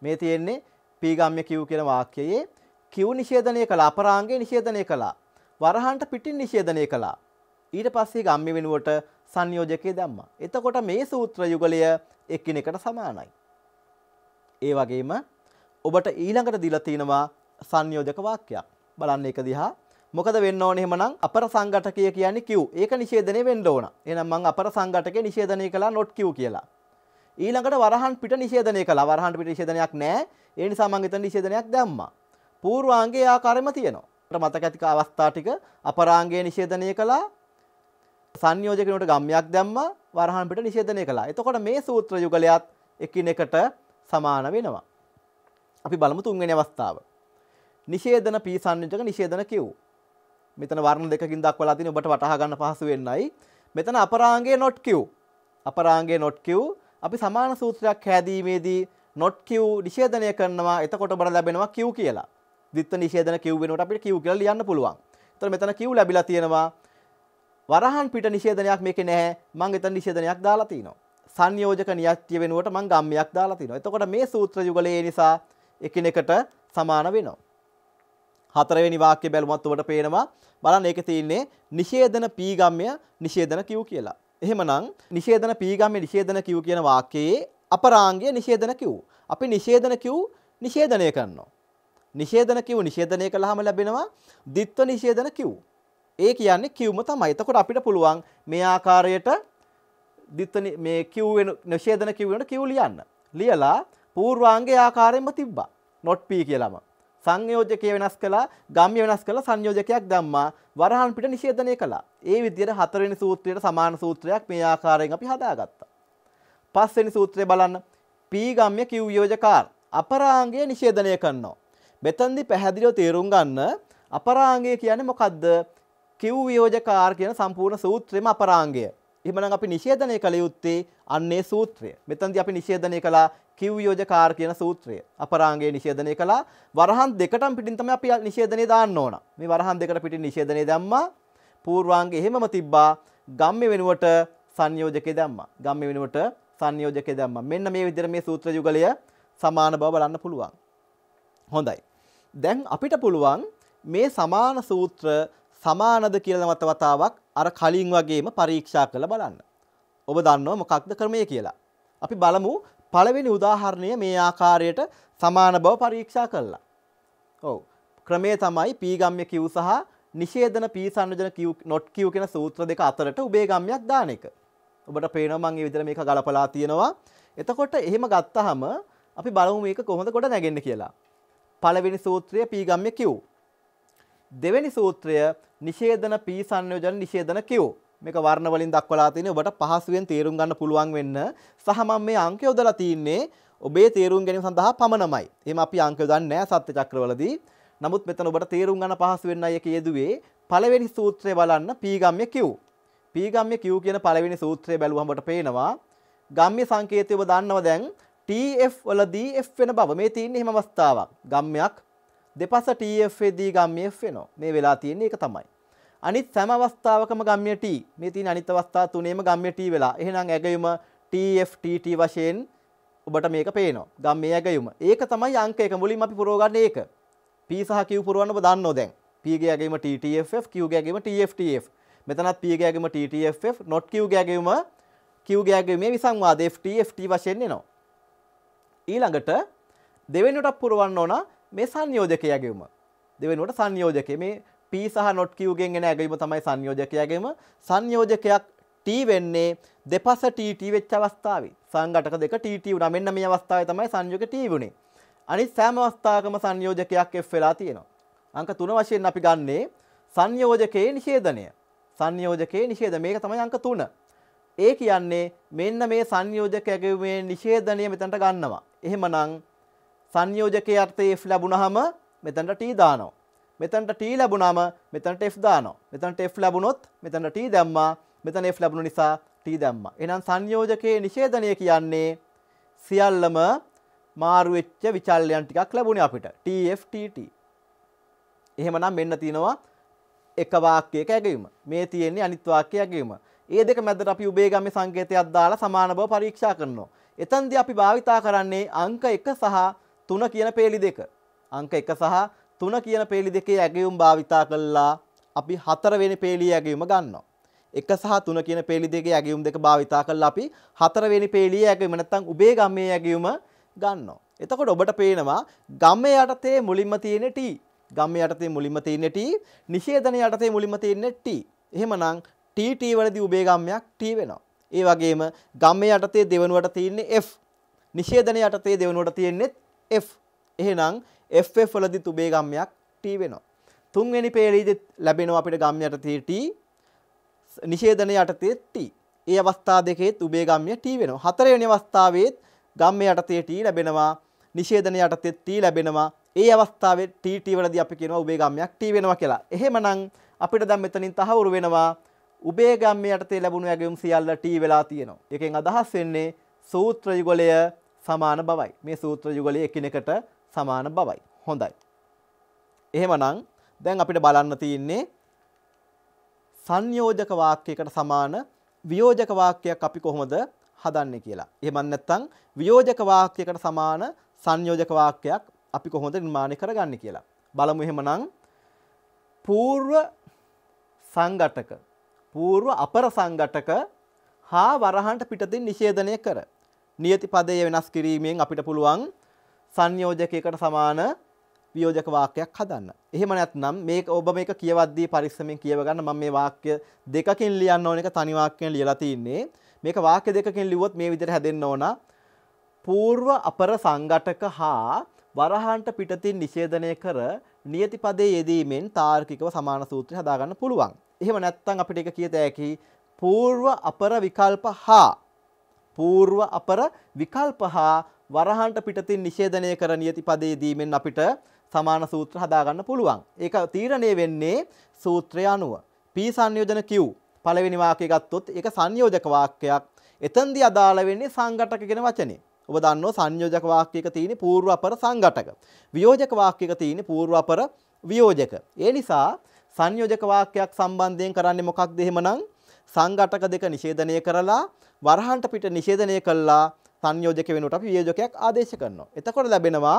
මේ තියෙන්නේ පීගම්ය කිව් කියන වාක්‍යයේ කිව් නිෂේධනය කළ අපරාංගේ නිෂේධනය කළා. වරහන්ට පිටින් නිෂේධනය කළා. ඊට පස්සේ ගම්මි වෙනුවට සංයෝජකය දැම්මා. එතකොට මේ සූත්‍ර යුගලය එක්කිනෙකට සමානයි. ඒ වගේම ඔබට ඊළඟට දීලා තිනවා සංයෝජක වාක්‍යයක්. බලන්න ඒක දිහා. මොකද වෙන්න ඕනේ එහෙමනම් අපර සංඝටකය කියන්නේ Q. ඒක නිෂේධනය වෙන්න ඕන. එහෙනම් මම අපර සංඝටකය නිෂේධනය කළා not Q කියලා. ඊළඟට වරහන් පිට නිෂේධනය කළා. වරහන් පිට නිෂේධනයක් නැහැ. ඒ නිසා මම එතන නිෂේධනයක් දැම්මා. පූර්වාංගයේ ආකාරයම තියෙනවා. මතක ඇතික අවස්ථා ටික අපරාංගයේ නිෂේධනය කළා. සංයෝජකනට ගම්යක් දැම්මා. වරහන් පිට නිෂේධනය කළා. එතකොට මේ සූත්‍ර යුගලයත් එකිනෙකට සමාන වෙනවා. අපි බලමු තුන්වෙනි අවස්ථාව. නිෂේධන පී සංයෝජක නිෂේධන කිව්. මෙතන වර්ණ දෙකකින් දක්වලා තියෙන ඔබට වටහා ගන්න පහසු වෙන්නයි. මෙතන අපරාංගයේ not q. අපරාංගයේ not q අපි සමාන සූත්‍රයක් හැදීමේදී නොට් කිව් නිෂේධනය කරනවා එතකොට බර ලැබෙනවා කිව් කියලා. ද්විත්ව නිෂේධන කිව් වෙනකොට අපිට කිව් කියලා ලියන්න පුළුවන්. එතකොට මෙතන කිව් ලැබිලා තියෙනවා. වරහන් පිට නිෂේධනයක් මේකේ නැහැ. මම එතන නිෂේධනයක් දාලා තිනවා. සංයෝජක නියත්‍ය වෙනුවට මම ගම්මයක් දාලා තිනවා. එතකොට මේ සූත්‍ර යුගලයේ නිසා එකිනෙකට සමාන වෙනවා. හතරවෙනි වාක්‍ය බැලුමත් උඩට පේනවා. බලන්න ඒකේ තියෙන්නේ නිෂේධන P ගම්මය නිෂේධන Q කියලා. එහෙමනම් නිෂේධන පීගම්මේ නිෂේධන කිව් කියන වාක්‍යයේ අපරාංගය නිෂේධන කිව්. අපි නිෂේධන කිව් නිෂේධනය කරනවා. නිෂේධන කිව් නිෂේධනය කළාම ලැබෙනවා ditth නිෂේධන කිව්. ඒ කියන්නේ කිව්ම තමයි. එතකොට අපිට පුළුවන් මේ ආකාරයට ditth මේ කිව් වෙන නිෂේධන කිව් වෙනට කිව් ලියන්න. ලියලා පූර්වාංගයේ ආකාරයෙන්ම තිබ්බා. not p කියලාම. සංයෝජකය වෙනස් කළා ගම්ය වෙනස් කළ සංයෝජකයක් දම්මා වරහන් පිට නිශේධනය කළා ඒ විදියට හතරනි සූත්‍රයට සමාන සූත්‍රයක් මේ ආකාරයෙන් අපි හදාගත්තා. පස්වෙනි සූත්‍රය බලන්න පීගම්ය කිව් යෝජකාර අපරාංගය නිශේධනය කරනවා. මෙතන්දි පැහැදිලිව තේරුම් ගන්න අපරාංගය කියන්නේ මොකද්ද? කිව් යෝජකාර කියන සම්පූර්ණ සූත්‍රෙම අපරාංගය. එහෙමනම් අපි නිෂේධනය කළ යුත්තේ අන්නේ සූත්‍රය. මෙතනදී අපි නිෂේධනය කළා කිව්යෝජකාර කියන සූත්‍රය. අපරාංගයේ නිෂේධනය කළා වරහන් දෙකටම පිටින් තමයි අපි නිෂේධනය දාන්න ඕන. මේ වරහන් දෙකට පිටින් නිෂේධනය දැම්මා. පූර්වාංගය එහෙමම තිබ්බා. ගම්ම්‍ය වෙනුවට සංයෝජකේ දැම්මා. ගම්ම්‍ය වෙනුවට සංයෝජකේ දැම්මා. මෙන්න මේ විදිහට මේ සූත්‍ර යුගලය සමාන බව බලන්න පුළුවන්. හොඳයි. දැන් අපිට පුළුවන් මේ සමාන සූත්‍ර සමානද කියලා නැවත වතාවක් අර කලින් වගේම පරීක්ෂා කරලා බලන්න. ඔබ දන්නව මොකක්ද ක්‍රමය කියලා. අපි බලමු පළවෙනි උදාහරණය මේ ආකාරයට සමාන බව පරීක්ෂා කළා. ඔව්. ක්‍රමය තමයි p ගම්ම්‍ය q සහ නිෂේධන p සංයෝජන q not q කියන සූත්‍ර දෙක අතරට උබේ ගම්ම්‍යයක් දාන එක. ඔබට පේනවා මම මේ විදිහට මේක ගලපලා තියෙනවා. එතකොට එහෙම ගත්තාම අපි බලමු මේක කොහොමද ගොඩ නැගෙන්නේ කියලා. පළවෙනි සූත්‍රය p ගම්ම්‍ය q. දෙවැනි සූත්‍රය නිෂේධන පී සංයෝජන නිෂේධන කිව්. මේක වර්ණවලින් දක්වලා තියෙන ඔබට පහසුවෙන් තේරුම් ගන්න පුළුවන් වෙන්න සහ මම මේ අංක යොදලා තින්නේ ඔබේ තේරුම් ගැනීම සඳහා පමණමයි. එහෙම අපි අංක යොදන්නේ නැහැ සත්‍ය චක්‍රවලදී. නමුත් මෙතන ඔබට තේරුම් ගන්න පහසු වෙන්නයි එක යෙදුවේ පළවෙනි සූත්‍රය බලන්න පීගම්ය කිව්. පීගම්ය කිව් කියන පළවෙනි සූත්‍රය බැලුවම ඔබට පේනවා ගම්ම්‍ය සංකේතය ඔබ දන්නවා දැන් TF වලදී F වෙන බව. මේ තියෙන්නේ එහෙම අවස්ථාවක්. ගම්මයක් දෙපස TF දී ගම්මියF වෙනවා. මේ වෙලා තියෙන්නේ ඒක තමයි. අනිත් සෑම අවස්ථාවකම ගම්මිය T. මේ තියෙන අනිත් අවස්ථා තුනේම ගම්මිය T වෙලා. එහෙනම් ඇගයුම TF TT වශයෙන් ඔබට මේක පේනවා. ගම්මිය ඇගයුම. ඒක තමයි අංක එක. මුලින්ම අපි පුරව ගන්න ඒක. P සහ Q පුරවන්න ඔබ දන්නෝ දැන්. P ගේ ඇගයුම TTFF, Q ගේ ඇගයුම TFTF. මෙතනත් P ගේ ඇගයුම TTFF, not Q ගේ ඇගයුම Q ගේ ඇගයුමේ විසංවාද FT FT වශයෙන් එනවා. ඊළඟට දෙවෙනියට පුරවන්න ඕනා මේ සංයෝජකය ඇගේම දෙවෙනුවට සංයෝජක මේ P සහ not Q ගෙන් එන ඇගීම තමයි සංයෝජකයගේම සංයෝජකයක් T වෙන්නේ දෙපස TT වෙච්ච අවස්ථාවේ සංඝටක දෙක TT වුණා මෙන්න මේ අවස්ථාවේ තමයි සංයෝජක T වුණේ අනිත් සෑම අවස්ථාවකම සංයෝජකයක් F වෙලා තියෙනවා අංක 3 වශයෙන් අපි ගන්නේ සංයෝජකයේ නිෂේධනය සංයෝජකයේ නිෂේධ මේක තමයි අංක 3 ඒ කියන්නේ මෙන්න මේ සංයෝජක ඇගීමේ නිෂේධනය මෙතනට ගන්නවා එහෙමනම් සංයෝජකයේ අර්ථයේ f ලැබුණාම මෙතනට t දානවා. මෙතනට t ලැබුණාම මෙතනට f දානවා. මෙතනට f ලැබුණොත් මෙතනට t දැම්මා. මෙතන f ලැබුණ නිසා t දැම්මා. එහෙනම් සංයෝජකයේ නිෂේධනය කියන්නේ සියල්ලම මාරු වෙච්ච විචල්යන් ටිකක් ලැබුණේ අපිට TFTT. එහෙමනම් මෙන්න තියෙනවා එක වාක්‍යයක ඇගීම. මේ තියෙන්නේ අනිත් වාක්‍යයක ඇගීම. ඒ දෙක මැදට අපි උභයගම්‍ය සංකේතයක් දාලා සමාන බව පරීක්ෂා කරනවා. එතෙන්දී අපි භාවිතා කරන්නේ අංක 1 සහ තුන කියන පේලි දෙක. අංක එක සහ තුන කියන පේලි දෙකේ ඇගයුම් භාවිතා කළා අපි හතරවෙනි පේලිය ඇගයුම ගන්නවා. එක සහ තුන කියන පේලි දෙකේ ඇගයුම් දෙක භාවිතා කළා අපි හතරවෙනි පේලිය ඇගයුම නැත්තම් උබේ ගමේ ඇගයුම ගන්නවා. එතකොට ඔබට පේනවා ගම යටතේ මුලින්ම තියෙන t. ගම යටතේ මුලින්ම තියෙන t, නිෂේධන යටතේ මුලින්ම තියෙන t. එහෙමනම් TT වලදී උබේ ගමයක් t වෙනවා. ඒ වගේම ගම යටතේ දෙවනුවට තියෙන්නේ F. නිෂේධන යටතේ දෙවනුවට තියෙන්නේ F එහෙනම් FF වලදී තුබේ ගම්මයක් T වෙනවා. තුන්වෙනි පේලීදි ලැබෙනවා අපිට ගම් යටතේ T නිෂේධන යටතේ T. ඒ අවස්ථා දෙකේ තුබේ ගම්ය T වෙනවා. හතරවෙනි අවස්ථාවේත් ගම් යටතේ T ලැබෙනවා. නිෂේධන යටතේ T ලැබෙනවා. ඒ අවස්ථාවේ TT වලදී අපි කියනවා උබේ ගම්යක් T වෙනවා කියලා. එහෙමනම් අපිට දැන් මෙතනින් තහවුරු වෙනවා උබේ ගම්ය යටතේ ලැබුණු ඇගයුම් සියල්ල T වෙලා තියෙනවා. එකෙන් අදහස් වෙන්නේ සූත්‍ර යුගලය සමාන බවයි. මේ සූත්‍ර යුගලයේ එකිනෙකට සමාන බවයි. හොඳයි. එහෙමනම් දැන් අපිට බලන්න තියෙන්නේ සංයෝජක වාක්‍යයකට සමාන වියෝජක වාක්‍යයක් අපි කොහොමද හදන්නේ කියලා. එහෙම නැත්නම් වියෝජක වාක්‍යයකට සමාන සංයෝජක වාක්‍යයක් අපි කොහොමද නිර්මාණය කරගන්නේ කියලා. බලමු එහෙමනම් పూర్ව සංඝටක పూర్ව අපර සංඝටක හා වරහන්ට පිටතින් නිෂේධනය කර නියති පදය වෙනස් කිරීමෙන් අපිට පුළුවන් සංයෝජකයකට සමාන වියෝජක වාක්‍යයක් හදන්න. එහෙම නැත්නම් මේක ඔබ මේක කියවද්දී පරිස්සමෙන් කියව ගන්න මම මේ වාක්‍ය දෙකකින් ලියන්න ඕන එක තනි වාක්‍යයෙන් ලියලා තින්නේ. මේක වාක්‍ය දෙකකින් ලිව්වොත් මේ විදිහට හැදෙන්න ඕන. పూర్ව අපර සංඝටක හා වරහන්ට පිටතින් නිෂේධනය කර නියති පදයේ යෙදීමෙන් තාර්කිකව සමාන සූත්‍රය හදාගන්න පුළුවන්. එහෙම නැත්නම් අපිට ඒක කියත හැකි పూర్ව අපර විකල්ප හා పూర్ව අපර විකල්ප හා වරහන්ට පිටතින් නිෂේධනය කර නියති පදේ දීමෙන් අපිට සමාන සූත්‍ර හදාගන්න පුළුවන්. ඒක තීරණය වෙන්නේ සූත්‍රය අනුව. පී සංයෝජන කිව් පළවෙනි වාක්‍යය ගත්තොත් ඒක සංයෝජක වාක්‍යයක්. එතෙන්දී අදාළ වෙන්නේ සංඝටක කියන වචනේ. ඔබ දන්නෝ සංයෝජක වාක්‍යයක තියෙන పూర్ව අපර සංඝටක. වියෝජක වාක්‍යයක තියෙන పూర్ව අපර වියෝජක. ඒ නිසා සංයෝජක වාක්‍යයක් සම්බන්ධයෙන් කරන්නේ මොකක්ද එහෙමනම්? සංඝටක දෙක නිෂේධනය කරලා වරහන්ට පිට නිෂේධනය කළා සංයෝජක වෙනුවට අපි වියෝජකයක් ආදේශ කරනවා. එතකොට ලැබෙනවා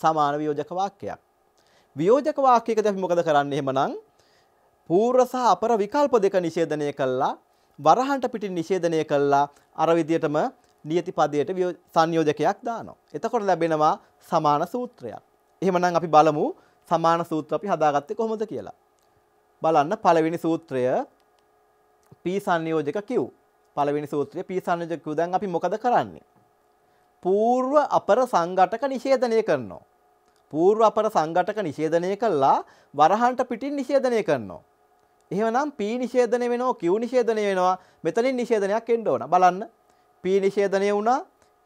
සමාන වියෝජක වාක්‍යයක්. වියෝජක වාක්‍යයකදී අපි මොකද කරන්නේ එහෙමනම්? පූර්ව සහ අපර විකල්ප දෙක නිෂේධනය කළා වරහන්ට පිටින් නිෂේධනය කළා අර විදියටම නියති පදයට සංයෝජකයක් දානවා. එතකොට ලැබෙනවා සමාන සූත්‍රයක්. එහෙමනම් අපි බලමු සමාන සූත්‍ර අපි හදාගත්තේ කොහොමද කියලා. බලන්න පළවෙනි සූත්‍රය පී සංයෝජක කිව් පළවෙනි සූත්‍රය පී සංයෝජක කිව් දැන් අපි මොකද කරන්නේ పూర్ව අපර සංඝටක නිෂේධනය කරනවා పూర్ව අපර සංඝටක නිෂේධනය කළා වරහන්ට පිටින් නිෂේධනය කරනවා එහෙමනම් P නිෂේධනය වෙනවා Q නිෂේධනය වෙනවා මෙතනින් නිෂේධනයක් එන්න ඕන බලන්න P නිෂේධනය වුණා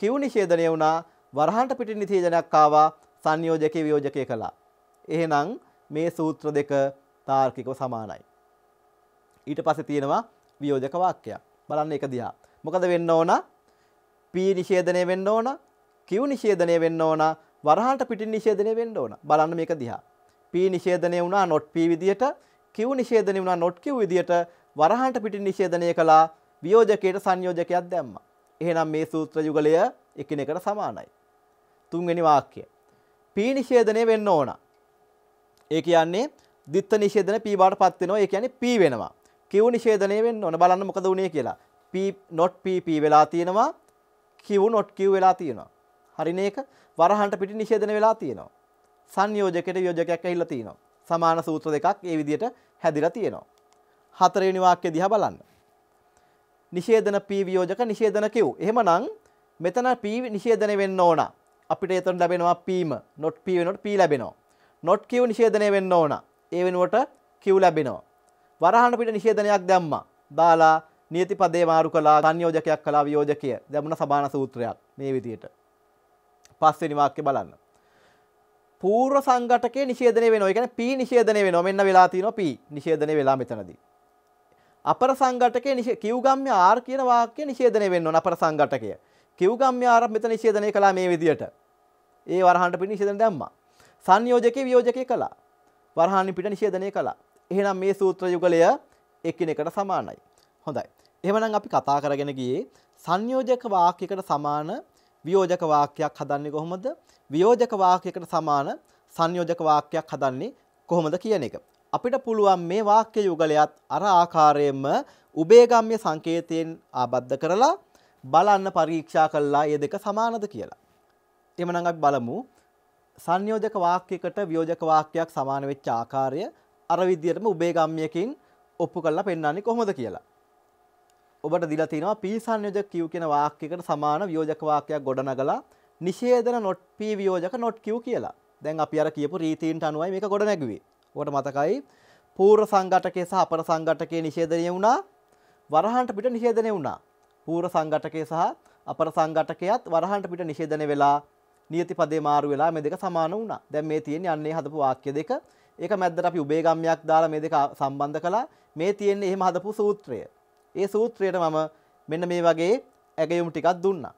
Q නිෂේධනය වුණා වරහන්ට පිටින් නිෂේධනයක් ආවා සංයෝජකේ වියෝජකේ කළා එහෙනම් මේ සූත්‍ර දෙක තාර්කිකව සමානයි ඊට පස්සේ තියෙනවා වියෝජක වාක්‍යයක්. බලන්න එක දිහා. මොකද වෙන්න ඕන? p නිෂේධනය වෙන්න ඕන, q නිෂේධනය වෙන්න ඕන, වරහන්ට පිටින් නිෂේධනය වෙන්න ඕන. බලන්න මේක දිහා. p නිෂේධනය වුණා not p විදියට, q නිෂේධනය වුණා not q විදියට, වරහන්ට පිටින් නිෂේධනය කළා වියෝජකයට සංයෝජකයක් දැම්මා. එහෙනම් මේ සූත්‍ර යුගලය එකිනෙකට සමානයි. තුන්වෙනි වාක්‍යය. p නිෂේධනය වෙන්න ඕන. ඒ කියන්නේ දිත්ත නිෂේධන p බවට පත් වෙනවා. ඒ කියන්නේ p වෙනවා. Q නිෂේධනය වෙන්න ඕන බලන්න මොකද වුනේ කියලා. P not PP වෙලා තියෙනවා Q not Q වෙලා තියෙනවා. හරිනේ ඒක වරහන්ට පිටින් නිෂේධනය වෙලා තියෙනවා. සංයෝජකයට යෝජකයක් ඇහිලා තියෙනවා. සමාන සූත්‍ර දෙකක් ඒ විදිහට හැදිලා තියෙනවා. හතරවෙනි වාක්‍ය දිහා බලන්න. නිෂේධන P වියෝජක නිෂේධන Q. එහෙමනම් මෙතන P නිෂේධනය වෙන්න ඕන. අපිට එතන ලැබෙනවා Pම not P වෙනකොට P ලැබෙනවා. not Q නිෂේධනය වෙන්න ඕන. ඒ වෙනුවට Q ලැබෙනවා. වරහන පිට නිෂේධනයක් දැම්මා. දාලා නියති පදේ මාරු කළා සංයෝජකයක් කළා වියෝජකය දැමුණ සමාන සූත්‍රයක් මේ විදියට. පස්වෙනි වාක්‍ය බලන්න. පූර්ව සංගටකේ නිෂේධනය වෙනවා. ඒ කියන්නේ P නිෂේධනය වෙනවා. මෙන්න වෙලා තියෙනවා P නිෂේධනය වෙලා මෙතනදී. අපර සංගටකේ කිව්ගම්ම්‍ය R කියන වාක්‍ය නිෂේධනය වෙන්න ඕන අපර සංගටකය. කිව්ගම්ම්‍ය R මෙතන නිෂේධනය කළා මේ විදියට. ඒ වරහන් පිට නිෂේධන දැම්මා. සංයෝජකේ වියෝජකේ කළා. වරහන් පිට නිෂේධනය කළා. එහෙනම් මේ සූත්‍ර යුගලය එකිනෙකට සමානයි. හොඳයි. එහෙමනම් අපි කතා කරගෙන ගියේ සංයෝජක වාක්‍යයකට සමාන වියෝජක වාක්‍යයක් හදන්නේ කොහොමද? වියෝජක වාක්‍යයකට සමාන සංයෝජක වාක්‍යයක් හදන්නේ කොහොමද කියන එක. අපිට පුළුවන් මේ වාක්‍ය යුගලයත් අර ආකාරයෙන්ම උභයගම්‍ය සංකේතයෙන් ආබද්ධ කරලා බලන්න පරීක්ෂා කළා මේ දෙක සමානද කියලා. එහෙමනම් අපි බලමු සංයෝජක වාක්‍යයකට වියෝජක වාක්‍යයක් සමාන වෙච්ච ආකාරය අර විදිහටම ඔබේ ගම්යකින් ඔප්පු කරලා පෙන්වන්නේ කොහොමද කියලා. ඔබට දීලා තිනවා p සංයෝජක q කියන වාක්‍යයකට සමාන වියෝජක වාක්‍යයක් ගොඩනගලා නිෂේධන not p වියෝජක not q කියලා. දැන් අපි අර කියපු රීතීන්ට අනුවයි මේක ගොඩනැගුවේ. ඔබට මතකයි පූර්ව සංඝටකයේ සහ අපර සංඝටකයේ නිෂේධනය වුණා. වරහන්ට පිට නිෂේධනය වුණා. පූර්ව සංඝටකයේ සහ අපර සංඝටකයත් වරහන්ට පිට නිෂේධනය වෙලා නියතිපදේ මාරු වෙලා මේ දෙක සමාන වුණා. දැන් මේ තියෙන්නේ අන්නේ හදපු වාක්‍ය දෙක. ඒක මැද්දට අපි උබේගම්යක් දාලා මේ දෙක සම්බන්ධ කළා. මේ තියෙන්නේ එහෙම හදපු සූත්‍රය. ඒ සූත්‍රයට මම මෙන්න මේ වගේ ඇගයුම් ටිකක් දුන්නා.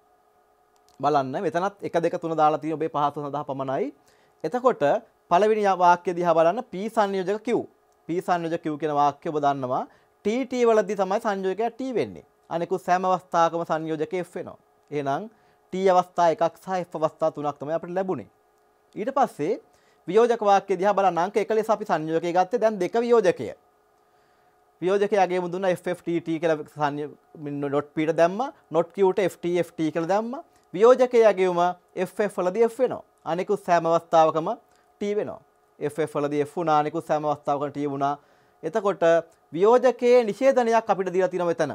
බලන්න මෙතනත් 1 2 3 දාලා තියෙන ඔබේ පහසු සඳහා පමණයි. එතකොට පළවෙනි වාක්‍ය දිහා බලන්න P සංයෝජක Q. P සංයෝජක Q කියන වාක්‍ය ඔබ දන්නවා TT වලදී තමයි සංයෝජකයා T වෙන්නේ. අනිකුත් සෑම අවස්ථාවකම සංයෝජක F වෙනවා. එහෙනම් T අවස්ථා එකක් සහ F අවස්ථා තුනක් තමයි අපිට ලැබුණේ. ඊට පස්සේ වියෝජක වාක්‍ය දිහා බලන්න අංක 41 අපි සංයෝජකය ගත්තේ දැන් දෙක වියෝජකය වියෝජකයාගේ මුදුන්න FFTT කියලා සංය not p ට දැම්ම not q ට FTFT කියලා දැම්ම වියෝජකයාගේම FF වලදී F වෙනවා අනිකුත් සෑම අවස්ථාවකම T වෙනවා FF වලදී F වුණා අනිකුත් සෑම අවස්ථාවකම T වුණා එතකොට වියෝජකයේ නිෂේධනයක් අපිට දීලා තියෙනවා මෙතන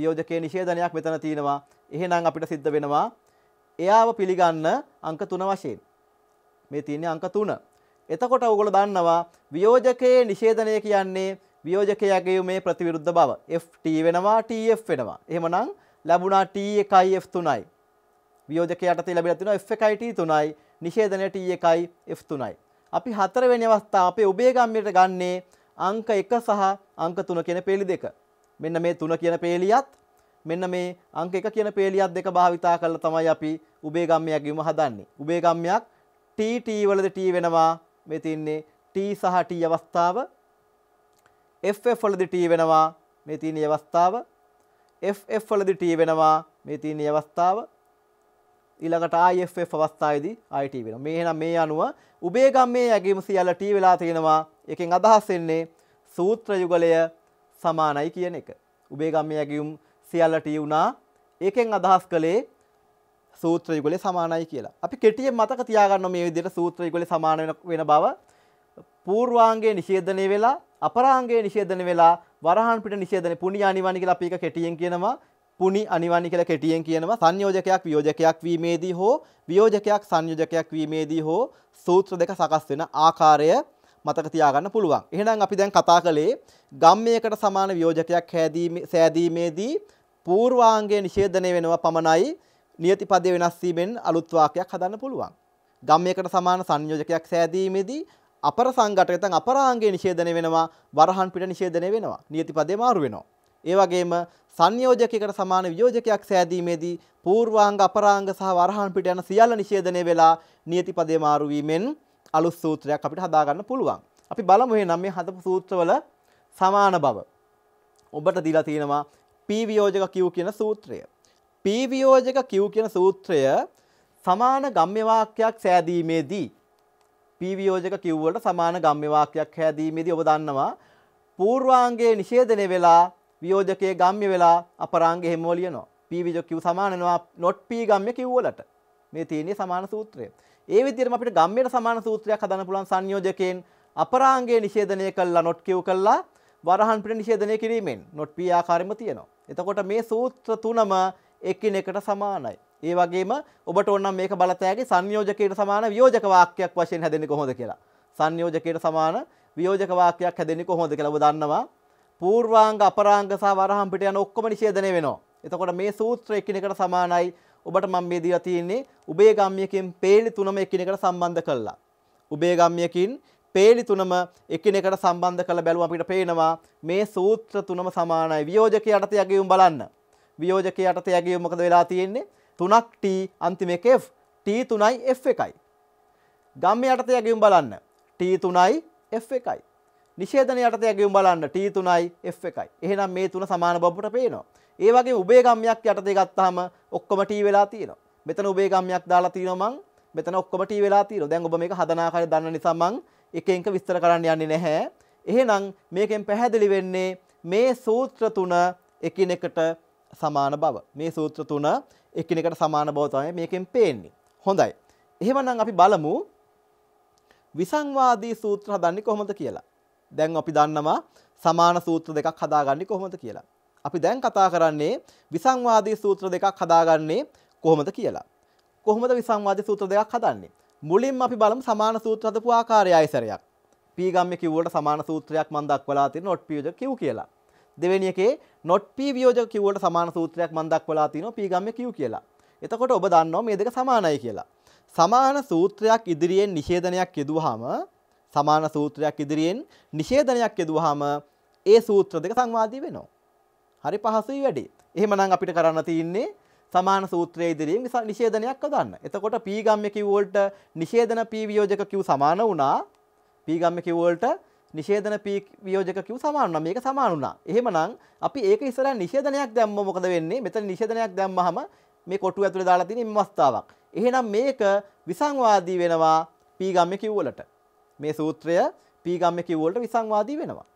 වියෝජකයේ නිෂේධනයක් මෙතන තියෙනවා එහෙනම් අපිට සිද්ධ වෙනවා එයාව පිළිගන්න අංක 3 වශයෙන් මේ තියන්නේ අංක තුන. එතකොට ඔගොල දන්නවා වියෝජකයේ නිෂේධනය කියන්නේ වියෝජකයගේ මේ ප්‍රතිවිරුද්ධ බව FT වෙනවා TF වෙනවා. එහෙමනම් ලැබුණා T එකයි F තුනයි. වියෝජකයට තේ ලැබිලා තියෙනවා F එකයි T තුනයි නිෂේධනය T එකයි F තුනයි. අපි හතරවෙනි අවස්ථාව අපේ උභයගම්මියට ගන්නේ අංක 1 සහ අංක 3 කියන පේලි දෙක. මෙන්න මේ 3 කියන පේලියත් මෙන්න මේ අංක 1 කියන පේලියත් දෙක භාවිතා කරලා තමයි අපි උභයගම්මයක් ගිම හදන්නේ. උභයගම්මයක් TT වලද T වෙනවා මේ තින්නේ T සහ T අවස්ථාව FF වලද T වෙනවා මේ තින්නේ අවස්ථාව FF වලද T වෙනවා මේ තින්නේ අවස්ථාව ඊළඟට IFF අවස්ථාවේදී IT වෙනවා මේ එහෙනම් මේ අනුව උබේ ගම්මේ යැගීම සියල්ල T වෙලා තියෙනවා එකෙන් අදහස් වෙන්නේ සූත්‍ර යුගලය සමානයි කියන එක උබේ ගම්මේ යැගීම් සියල්ල T වුණා ඒකෙන් අදහස් කළේ සූත්‍රයගොල සමානයි කියලා අපි කෙටිය මතක තියාගන්න මේ විදිර සූත්‍රයගොල සමාන වෙන බව පූර්වාන්ගේ නිශේධනය වෙලා අපරාන්ගේ නිශේධන වෙලා වරහන්පිට නිශේධන පුනි අනිවානි කියලා අපික කෙටියෙන් කියනවා පුනි අනිවානි කියලා කෙටියෙන් කියනවා සංයෝජකයක් වියෝජකයක් වීමේදී හෝ වියෝජකයක් සංයෝජකයක් වීමේදී හෝ සූත්‍ර දෙක සකස් වෙන ආකාරය මතක තියාගන්න පුළුවන්. එහෙනම් අපි දැන් කතා කළේ ගම්මයකට සමාන වියෝජකයක් හැදීමේ සෑදීමේදී පූර්වාංගයේ නිෂේධනය වෙනවා පමණයි නියති පදේ වෙනස් වීමෙන් අලුත් වාක්‍යයක් හදන්න පුළුවන්. ගම්යකට සමාන සංයෝජකයක් සෑදීමේදී අපර සංඝටක නැත්නම් අපරාංගයේ නිෂේධනය වෙනවා, වරහන් පිට නිෂේධනය වෙනවා. නියති පදේ මාරු වෙනවා. ඒ වගේම සංයෝජකයකට සමාන වියෝජකයක් සෑදීමේදී පූර්වාංග අපරාංග සහ වරහන් පිට යන සියල්ල නිෂේධනය වෙලා නියති පදේ මාරු වීමෙන් අලුත් සූත්‍රයක් අපිට හදා ගන්න පුළුවන්. අපි බලමු එහෙනම් මේ හදපු සූත්‍රවල සමාන බව. ඔබට දීලා තියෙනවා පී වියෝජක Q කියන සූත්‍රය. පීවියෝජක කිව් කියන සූත්‍රය සමාන ගම්්‍යවාක්‍යයක් සෑදීමේදී පීවියෝජක කිව්වලට සමාන ගම්්‍යවාක්‍යයක් හැදීමේදී ඔබ දන්නවා පූර්වාංගයේ නිෂේධනය වෙලා වියෝජකයේ ගම්්‍ය වෙලා අපරාංග හෙමෝ ලියනවා පීවිජෝ කිව් සමානනවා නොට් පී ගම්්‍ය කිව්වලට මේ තියෙන්නේ සමාන සූත්‍රය. ඒ විදිහටම අපිට ගම්්‍යයට සමාන සූත්‍රයක් හදන්න පුළුවන් සංයෝජකයෙන් අපරාංගයේ නිෂේධනය කළා නොට් කිව් කළා වරහන් පිට නිෂේධනය කිරීමෙන් නොට් පී ආකාරයෙන්ම තියෙනවා. එතකොට මේ සූත්‍ර තුනම එකිනෙකට සමානයි. ඒ වගේම ඔබට ඕනම් මේක බලතෑගේ සංයෝජකයට සමාන වියෝජක වාක්‍යයක් වශයෙන් හැදෙන්නේ කොහොමද කියලා. සංයෝජකයට සමාන වියෝජක වාක්‍යයක් හැදෙන්නේ කොහොමද කියලා ඔබ දන්නවා. පූර්වාංග අපරාංග සහ වරහන් පිට යන ඔක්කොම නිෂේධනය වෙනවා. එතකොට මේ සූත්‍ර එකිනෙකට සමානයි. ඔබට මම මේ දීලා තියෙන්නේ උබේ ගම්මියකින් පේලි තුනම එකිනෙකට සම්බන්ධ කළා. උබේ ගම්මියකින් පේලි තුනම එකිනෙකට සම්බන්ධ කළ බැලුවම අපිට පේනවා මේ සූත්‍ර තුනම සමානයි. වියෝජක යටතේ යගෙවුම් බලන්න. වියෝජක යටතේ ඇගේ මොකද වෙලා තියෙන්නේ තුනක් T අන්තිම එක F T තුනයි F එකයි ගම්ම යටතේ ඇගියුම් බලන්න T තුනයි F එකයි නිෂේධන යටතේ ඇගියුම් බලන්න T තුනයි F එකයි එහෙනම් මේ තුන සමාන බවට පේනවා ඒ වගේ උබේ ගම්මයක් යටතේ ගත්තාම ඔක්කොම T වෙලා තියෙනවා මෙතන උබේ ගම්මයක් දාලා තියෙනවා මං මෙතන ඔක්කොම T වෙලා තියෙනවා දැන් ඔබ මේක හදන ආකාරය දන්න නිසා මං එක එක විස්තර කරන්න යන්නේ නැහැ එහෙනම් මේකෙන් පැහැදිලි වෙන්නේ මේ සූත්‍ර තුන එකිනෙකට සමාන බව. මේ සූත්‍ර තුන එකිනෙකට සමාන බව තමයි මේකෙන් පේන්නේ. හොඳයි. එහෙමනම් අපි බලමු විසංවාදී සූත්‍ර හදන්නේ කොහොමද කියලා. දැන් අපි දන්නවා සමාන සූත්‍ර දෙකක් හදාගන්නේ කොහොමද කියලා. අපි දැන් කතා කරන්නේ විසංවාදී සූත්‍ර දෙකක් හදාගන්නේ කොහොමද කියලා. කොහොමද විසංවාදී සූත්‍ර දෙකක් හදන්නේ? මුලින්ම අපි බලමු සමාන සූත්‍ර හදපු ආකාරය ආයසරයක්. පීගම්ම කිව්වට සමාන සූත්‍රයක් මම දක්වලා තියෙන නොට් පීජ කිව් කියලා. දෙවෙනි එකේ not p වියෝජක q වලට සමාන සූත්‍රයක් මම දක්වලා තිනවා p ගම්ම q කියලා. එතකොට ඔබ දන්නවා මේ දෙක සමානයි කියලා. සමාන සූත්‍රයක් ඉදිරියෙන් නිෂේධනයක් යෙදුවාම සමාන සූත්‍රයක් ඉදිරියෙන් නිෂේධනයක් යෙදුවාම ඒ සූත්‍ර දෙක සංවාදී වෙනවා. හරි පහසුයි වැඩි. එහෙමනම් අපිට කරන්න තියෙන්නේ සමාන සූත්‍රයේ ඉදිරියෙන් නිෂේධනයක් හදන්න. එතකොට p ගම්ම q වලට නිෂේධන p වියෝජක q සමාන වුණා. p ගම්ම q වලට නිෂේධන පීක් වියෝජක කිව් සමාන මේක සමාන වුණා. එහෙමනම් අපි ඒක ඉස්සරහ නිෂේධනයක් දැම්ම මොකද වෙන්නේ? මෙතන නිෂේධනයක් දැම්මහම මේ කොටුව ඇතුලේ දාලා තියෙන මේ අවස්ථාවක්. එහෙනම් මේක විසංවාදී වෙනවා පීගම්ම කිව් වලට. මේ සූත්‍රය පීගම්ම කිව් වලට විසංවාදී වෙනවා.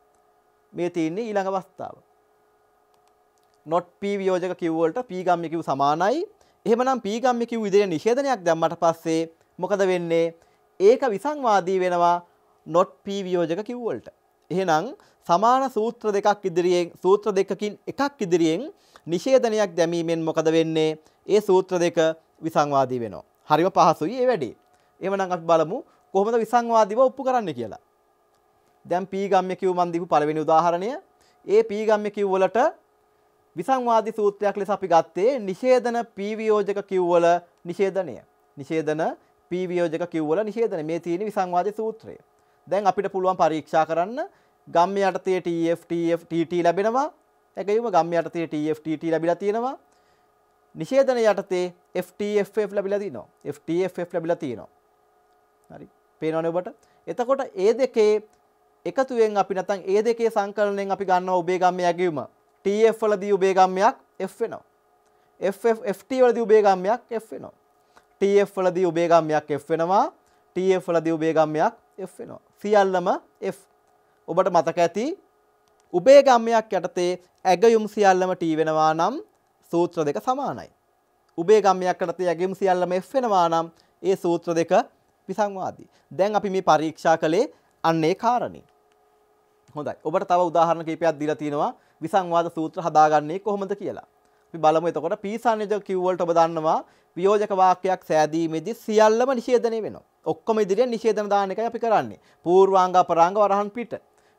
මේ තියෙන්නේ ඊළඟ අවස්ථාව. not p වියෝජක කිව් වලට පීගම්ම කිව් සමානයි. එහෙමනම් පීගම්ම කිව් ඉදිරියේ නිෂේධනයක් දැම්මට පස්සේ මොකද වෙන්නේ? ඒක විසංවාදී වෙනවා නොට් P වියෝජක කිව්වලට. එහෙනම් සමාන සූත්‍ර දෙකක් ඉදිරියෙන් සූත්‍ර දෙකකින් එකක් ඉදිරියෙන් නිෂේධනයක් දැමීමෙන් මොකද වෙන්නේ? ඒ සූත්‍ර දෙක විසංවාදී වෙනවා. හරිම පහසුයි ඒ වැඩේ. එහෙමනම් අපි බලමු කොහොමද විසංවාදීව ඔප්පු කරන්න කියලා. දැන් P ගම්ම්‍ය කිව්ව මන් දීපු පළවෙනි උදාහරණය. ඒ P ගම්ම්‍ය කිව්වලට විසංවාදී සූත්‍රයක් ලෙස අපි ගත්තේ නිෂේධන P වියෝජක කිව්වල නිෂේධනය. නිෂේධන P වියෝජක කිව්වල නිෂේධන මේ තියෙන විසංවාදී සූත්‍රය. දැන් අපිට පුළුවන් පරීක්ෂා කරන්න ගම්ම යටතේ TFTFTT ලැබෙනවා එකයිම ගම් යටතේ TFTT ලැබිලා තියෙනවා නිෂේධන යටතේ FTFF ලැබිලා තියෙනවා FTFF ලැබිලා තියෙනවා හරි පේනවනේ ඔබට එතකොට ඒ දෙකේ එකතුවෙන් අපි නැත්නම් ඒ දෙකේ සංකලනයෙන් අපි ගන්නවා ඔබේ ගම්ම යැගීම TF වලදී ඔබේ ගම්මයක් F වෙනවා FFFT වලදී ඔබේ ගම්මයක් F වෙනවා TF වලදී ඔබේ ගම්මයක් F වෙනවා TF වලදී ඔබේ ගම්මයක් F වෙනවා. සියල්ලම F. ඔබට මතක ඇති උබේ ගම්මයක් යටතේ ඇගයුම් සියල්ලම T වෙනවා නම් සූත්‍ර දෙක සමානයි. උබේ ගම්මයක් යටතේ ඇගයුම් සියල්ලම F වෙනවා නම් ඒ සූත්‍ර දෙක විසංවාදී. දැන් අපි මේ පරීක්ෂා කළේ අන්න ඒ කාරණේ. හොඳයි. ඔබට තව උදාහරණ කීපයක් දීලා තිනවා විසංවාද සූත්‍ර හදාගන්නේ කොහොමද කියලා. අපි බලමු එතකොට පී සංයෝජක කිව්වලට ඔබ දන්නවා වියෝජක වාක්‍යයක් සෑදීමේදී සියල්ලම නිෂේධනය වෙනවා. ඔක්කොම ඉදිරියෙන් නිෂේධන දාන එකයි අපි කරන්නේ. පූර්වාංග අපරාංග වරහන් පිට.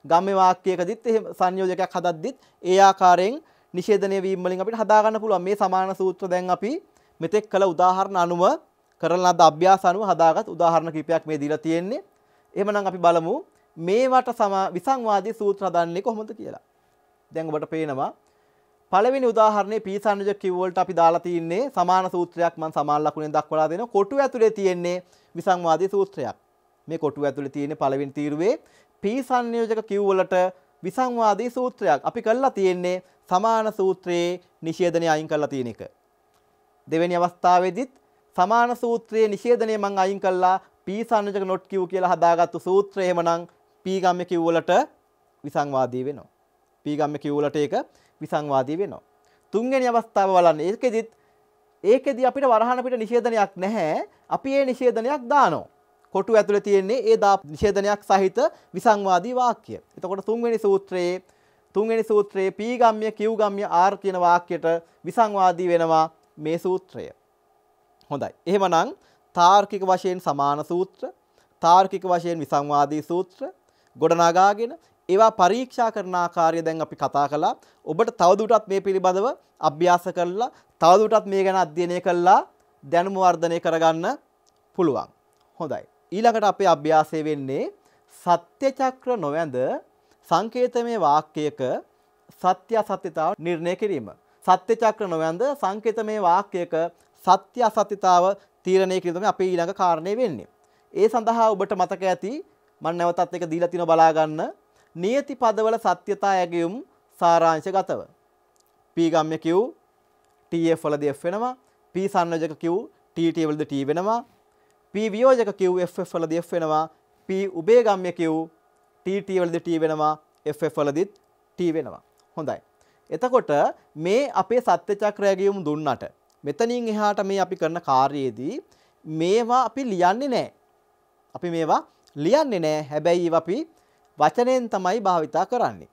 ගම්මේ වාක්‍යයකදීත් එහෙම සංයෝජකයක් හදද්දිත් ඒ ආකාරයෙන් නිෂේධනය වීම වලින් අපිට හදා ගන්න පුළුවන්. මේ සමාන සූත්‍ර දැන් අපි මෙතෙක් කළ උදාහරණ අනුව කරන ලද අභ්‍යාස අනුව හදාගත් උදාහරණ කිහිපයක් මේ දීලා තියෙන්නේ. එහෙමනම් අපි බලමු මේවට සමා විසංවාදී සූත්‍ර හදන්නේ කොහොමද කියලා. දැන් ඔබට පේනවා පළවෙනි උදාහරණේ පීසානුජ කිව්වලට අපි දාලා තින්නේ සමාන සූත්‍රයක් මම සමාන ලකුණෙන් දක්වලා දෙනවා. කොටුව ඇතුලේ තියෙන්නේ විසංවාදී සූත්‍රයක්. මේ කොටුව ඇතුලේ තියෙන පළවෙනි තීරුවේ පීසන්නියෝජක කිව්වලට විසංවාදී සූත්‍රයක්. අපි කළා තියෙන්නේ සමාන සූත්‍රයේ නිෂේධනය අයින් කළා තියෙන එක. දෙවෙනි අවස්ථාවේදීත් සමාන සූත්‍රයේ නිෂේධනය මම අයින් කළා පීසන්නියෝජක නොට් කිව් කියලා හදාගත්තු සූත්‍රය එහෙමනම් පීගම්ම කිව්වලට විසංවාදී වෙනවා. පීගම්ම කිව්වලට ඒක විසංවාදී වෙනවා. තුන්වෙනි අවස්ථාව බලන්න. ඒකෙදිත් ඒකෙදි අපිට වරහන පිට නිෂේධනයක් නැහැ. අපි ඒ නිෂේධනයක් දානවා. කොටු ඇතුලේ තියෙන්නේ ඒ දා නිෂේධනයක් සහිත විසංවාදී වාක්‍ය. එතකොට තුන්වෙනි සූත්‍රයේ තුන්වෙනි සූත්‍රයේ පීගම්ම්‍ය කිව්ගම්ම්‍ය ආර් කියන වාක්‍යයට විසංවාදී වෙනවා මේ සූත්‍රය. හොඳයි. එහෙමනම් තාර්කික වශයෙන් සමාන සූත්‍ර, තාර්කික වශයෙන් විසංවාදී සූත්‍ර ගොඩනගාගෙන ඒවා පරීක්ෂා කරන ආකාරය දැන් අපි කතා කළා. ඔබට තවදුරටත් මේ පිළිබඳව අභ්‍යාස කරලා තවදුරටත් මේ ගැන අධ්‍යයනය කරලා දැනුම වර්ධනය කරගන්න පුළුවන්. හොඳයි. ඊළඟට අපේ අභ්‍යාසය වෙන්නේ සත්‍ය චක්‍ර නොවැඳ සංකේතමය වාක්‍යයක සත්‍ය අසත්‍යතාව නිර්ණය කිරීම. සත්‍ය චක්‍ර නොවැඳ සංකේතමය වාක්‍යයක සත්‍ය අසත්‍යතාව තීරණය කිරීම තමයි අපේ ඊළඟ කාරණේ වෙන්නේ. ඒ සඳහා ඔබට මතක ඇති මම නැවතත් එක දීලා තිනවා බලා ගන්න නියති පදවල සත්‍යතා ඇගයුම් සාරාංශ ගතව. පීගම්ය කිව් TF වලද F වෙනවා P සංයෝජක කිව් TT වලද T වෙනවා P වියෝජක කිව් FF වලද F වෙනවා P උභයගම්ය කිව් TT වලද T වෙනවා FF වලදිත් T වෙනවා හොඳයි එතකොට මේ අපේ සත්‍ය චක්‍රය ඇගයුම් දුන්නට මෙතනින් එහාට මේ අපි කරන කාර්යයේදී මේවා අපි ලියන්නේ නැහැ අපි මේවා ලියන්නේ නෑ හැබැයි අපි වචනයෙන් තමයි භාවිතා කරන්නේ.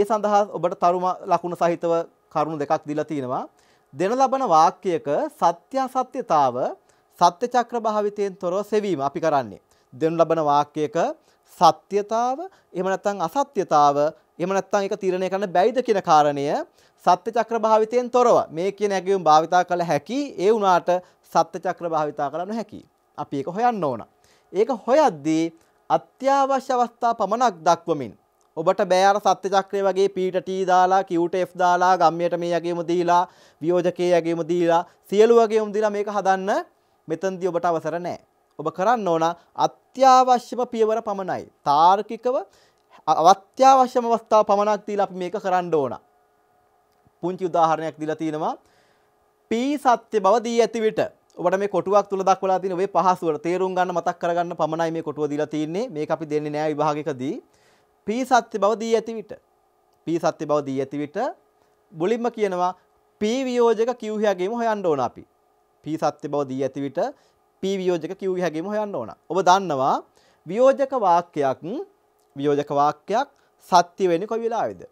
ඒ සඳහා ඔබට තරුම ලකුණ සහිතව කරුණු දෙකක් දීලා තියෙනවා. දෙන ලබන වාක්‍යයක සත්‍යාසත්‍යතාව සත්‍ය චක්‍ර භාවිතයෙන් තොරව සෙවීම අපි කරන්නේ. දෙනු ලබන වාක්‍යයක සත්‍යතාව එහෙම නැත්නම් අසත්‍යතාව එහෙම නැත්නම් ඒක තීරණය කරන්න බැයිද කියන කාරණය සත්‍ය චක්‍ර භාවිතයෙන් තොරව මේ කියන හැඟීම් භාවිතා කළ හැකි ඒ වුණාට සත්‍ය චක්‍ර භාවිතා කරන්න හැකි. අපි ඒක හොයන්න ඕන. ඒක හොයද්දී අත්‍යවශ්‍ය අවස්ථා පමණක් දක්වමින් ඔබට බෑර සත්‍ය චක්‍රය වගේ පීටටී දාලා කිව්ටෆ් දාලා ගම්යට මේ යගේම දීලා වියෝජකයේ යගේම දීලා සියලු වගේ උම්දිලා මේක හදන්න මෙතන්දි ඔබට අවසර නෑ. ඔබ කරන්න ඕන අත්‍යවශ්‍යම පියවර පමණයි. තාර්කිකව අවත්‍යවශ්‍යම අවස්ථාව පමණක් දීලා අපි මේක කරන්න ඕන. පුංචි උදාහරණයක් දීලා තිනවා P සත්‍ය බව දී ඇති විට ඔබට මේ කොටුවක් තුල දක්වලා තියෙන ඔය පහසුවට තේරුම් ගන්න මතක් කරගන්න පමණයි මේ කොටුව දීලා තියෙන්නේ. මේක අපි දෙන්නේ නෑ විභාගයකදී. පී සත්‍ය බව දී ඇති විට. පී සත්‍ය බව දී ඇති විට මුලින්ම කියනවා පී වියෝජක කිව් හැගීම හොයන්න ඕන අපි. පී සත්‍ය බව දී ඇති විට පී වියෝජක කිව් හැගීම හොයන්න ඕන. ඔබ දන්නවා වියෝජක වාක්‍යයක් වියෝජක වාක්‍යයක් සත්‍ය වෙන්නේ කොයි වෙලාවේද?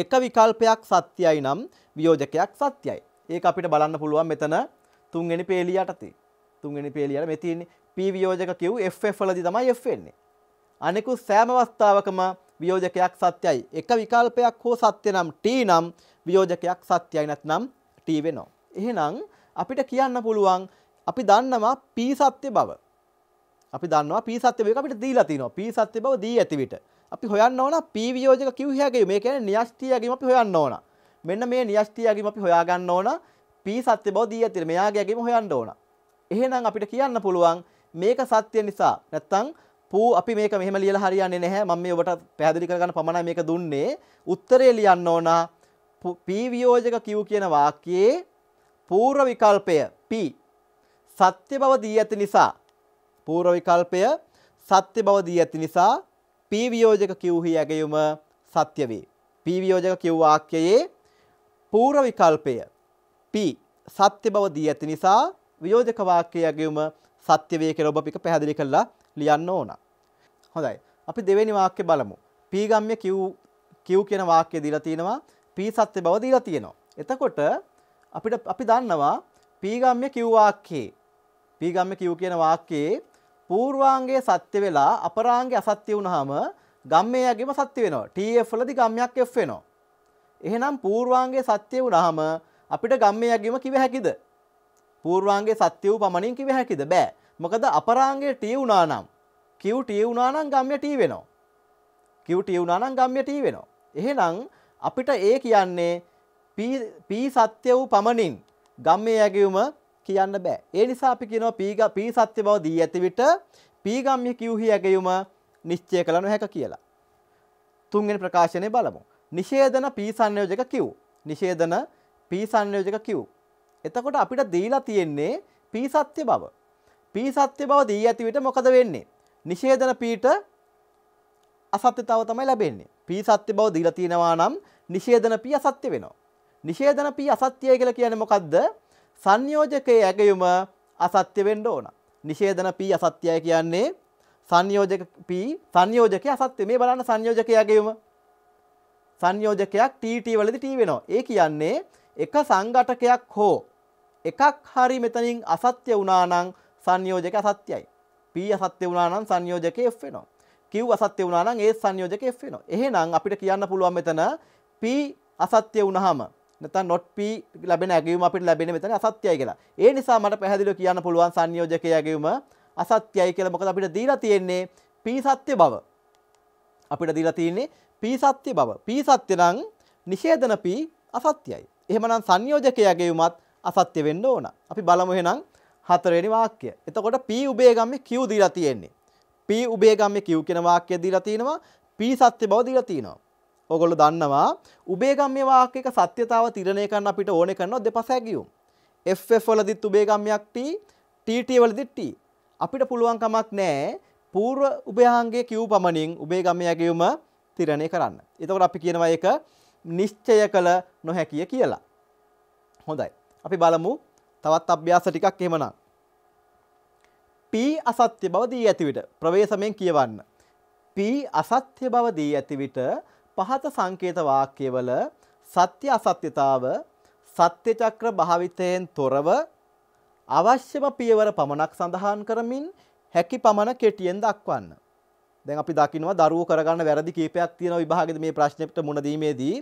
එක විකල්පයක් සත්‍යයි නම් වියෝජකයක් සත්‍යයි. ඒක අපිට බලන්න පුළුවන් මෙතන තුන්ගනි පේලිය අටතේ තුන්ගනි පේලියට මෙතින් පීවියෝජක කිව් Fලදි තමයි එන්නේ. අනෙකු සෑමවස්ථාවකම වියෝජකයක් සත්‍යයි එක විකල්පයක් හෝ සත්‍ය නම් T නම් වියෝජකයක් සත්‍යයි නැත්නම් T වෙනවා. එහෙනම් අපිට කියන්න පුළුවන් අපි දන්නවා P සත්‍ය බව. අපි දන්නවා P සත්‍ය බව අපිට දීලා තිනවා. P සත්‍ය බව දී ඇති විට. අපි හොයන්න ඕන P වියෝජක කිව් හැගේ මේ කියන්නේ න්‍යෂ්ටි යගීම අපි හොයන්න ඕන. මෙන්න මේ න්‍යෂ්ටි යගීම අපි හොයාගන්න ඕන. පී සත්‍ය බව දී ඇතිර මෙයාගේගේම හොයන්න ඕන. එහෙනම් අපිට කියන්න පුළුවන් මේක සත්‍ය නිසා නැත්තම් පූ අපි මේක මෙහෙම ලියලා හරියන්නේ නැහැ මම මේ ඔබට පැහැදිලි කරගන්න පමණයි මේක දුන්නේ උත්තරේ ලියන්න ඕන පී වියෝජක Q කියන වාක්‍යයේ පූර්ව විකල්පය P සත්‍ය බව දී ඇති නිසා පූර්ව විකල්පය සත්‍ය බව දී ඇති නිසා P වියෝජක Q හි ඇගයුම සත්‍ය වේ. P වියෝජක Q වාක්‍යයේ පූර්ව විකල්පය පි සත්‍ය බව දී ඇති නිසා වියෝජක වාක්‍යයගේම සත්‍ය වේ කියලා ඔබ පික පැහැදිලි කරලා ලියන්න ඕන. හොඳයි. අපි දෙවෙනි වාක්‍ය බලමු. පි ගම්ම්‍ය කිව් කිව් කියන වාක්‍ය දීලා තිනවා. පි සත්‍ය බව දීලා තියෙනවා. එතකොට අපිට අපි දන්නවා පි ගම්ම්‍ය කිව් වාක්‍යයේ පි ගම්ම්‍ය කිව් කියන වාක්‍යයේ පූර්වාංගයේ සත්‍ය වෙලා අපරාංගයේ අසත්‍ය වුණාම ගම්මයගේම සත්‍ය වෙනවා. TF වලදී ගම්මයක් F වෙනවා. එහෙනම් පූර්වාංගයේ සත්‍ය වුණාම අපිට ගම්මයක්ගම කිව හැකිද. පූර්වාන්ගේ සත්‍ය වූ පමණින් කිව හැකිද බෑ මොකද අපරාන්ගේ ටිය වුනානම් කිව්ටිය වුනානම් ගම්ය ටී වෙනවා. කිව්ටිය වුනානම් ගම්ය ටී වෙනවා. එහෙනම් අපිට ඒ කියන්නේ පී සත්‍ය වූ පමණින් ගම්මේ ඇගවුම කියන්න බෑ ඒ නිසා අපි කියනවා පීග පී සත්‍ය බව දී ඇතිවිට පීගම්ය කිව්හි ඇගයුම නිශ්චය කළ නොහැක කියලා. තුන්ගෙන ප්‍රකාශනය බලමු. නිශේදන පී සංයෝජක කිව්. නිශේදන p සංයෝජක q. එතකොට අපිට දීලා තියෙන්නේ p සත්‍ය බව. p සත්‍ය බව දී ඇති විට මොකද වෙන්නේ? නිෂේධන පීට අසත්‍යතාව තමයි ලැබෙන්නේ. p සත්‍ය බව දීලා තියෙනවා නම් නිෂේධන p අසත්‍ය වෙනවා. නිෂේධන p අසත්‍යයි කියලා කියන්නේ මොකද්ද? සංයෝජකයේ ඇගයුම අසත්‍ය වෙන්න ඕන. නිෂේධන p අසත්‍යයි කියන්නේ සංයෝජක p සංයෝජකයේ අසත්‍ය. මේ බලන්න සංයෝජකයේ ඇගයුම. සංයෝජකයක් TT වලදී T වෙනවා. ඒ කියන්නේ එක සංගටකයක් හෝ එකක් හරි මෙතනින් අසත්‍ය වනානං සංයෝජක අසත්‍යයි. පී අසත්‍ය වනානං සංයෝජක F වෙනවා. කිව් අසත්‍ය වනානං ඒ සංයෝජක F වෙනවා. එහෙනම් අපිට කියන්න පුළුවන් මෙතන P අසත්‍ය වුණාම නැත්නම් not P ලැබෙන ඇගයුම අපිට ලැබෙන මෙතන අසත්‍යයි කියලා. ඒ නිසා මට පැහැදිලිව කියන්න පුළුවන් සංයෝජකයේ ඇගයුම අසත්‍යයි කියලා. මොකද අපිට දීලා තියෙන්නේ P සත්‍ය බව. අපිට දීලා තියෙන්නේ P සත්‍ය බව. P සත්‍ය නම් නිෂේධන P අසත්‍යයි. එහෙමනම් සංයෝජකයාගේ යුමත් අසත්‍ය වෙන්න ඕන. අපි බලමු එහෙනම් හතරවෙනි වාක්‍යය. එතකොට P උභයගම්මේ Q දීලා තියෙන්නේ. P උභයගම්මේ Q කියන වාක්‍යය දීලා තිනවා. P සත්‍ය බව දීලා තිනවා. ඕගොල්ලෝ දන්නවා උභයගම්මේ වාක්‍යයක සත්‍යතාව තීරණය කරන්න අපිට ඕනේ කරනවා දෙපස ඇගියුම්. FF වලදිත් උභයගම්මයක් T, TT වලදිත් T. අපිට පුළුවන් කමක් නැහැ పూర్ව උභයාංගයේ Q පමණින් උභයගම්මේ ඇගියුම තීරණය කරන්න. එතකොට අපි කියනවා ඒක නිශ්චය කළ නොහැකිය කියලා. හොඳයි. අපි බලමු තවත් අභ්‍යාස ටිකක් එහෙමනම්. P අසත්‍ය බව දී ඇති විට ප්‍රවේශමෙන් කියවන්න. P අසත්‍ය බව දී ඇති විට පහත සංකේත වාක්‍යවල සත්‍ය අසත්‍යතාව සත්‍ය චක්‍ර භාවිතයෙන් තොරව අවශ්‍යම පියවර පමණක් සඳහන් කරමින් හැකි පමණ කෙටියෙන් දක්වන්න. දැන් අපි දකිනවා දරුවෝ කරගන්න වැරදි කීපයක් තියෙන විභාගෙද මේ ප්‍රශ්නෙට මුණ දීමේදී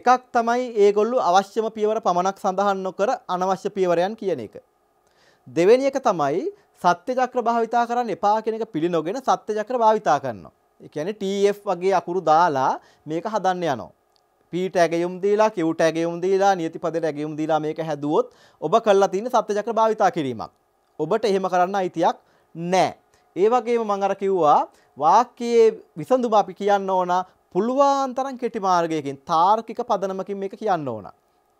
එකක් තමයි ඒගොල්ලෝ අවශ්‍යම පියවර පමණක් සඳහන් නොකර අනවශ්‍ය පියවරයන් කියන එක. දෙවෙනි එක තමයි සත්‍ය චක්‍ර භාවිතා කරන්න එපා කියන එක පිළිනොගෙන සත්‍ය චක්‍ර භාවිතා කරනවා. ඒ කියන්නේ TF වගේ අකුරු දාලා මේක හදන්න යනවා. පීට ඇගයුම් දීලා කිව්ට ඇගයුම් දීලා නියතිපදයට ඇගයුම් දීලා මේක හැදුවොත් ඔබ කරලා තියෙන සත්‍ය චක්‍ර භාවිතා කිරීමක්. ඔබට එහෙම කරන්න අයිතියක් නැහැ. ඒ වගේම මම අර කිව්වා වාක්‍යයේ විසඳුම අපි කියන්න ඕන පුළුවන් තරම් කෙටි මාර්ගයකින් තාර්කික පදනමකින් මේක කියන්න ඕන.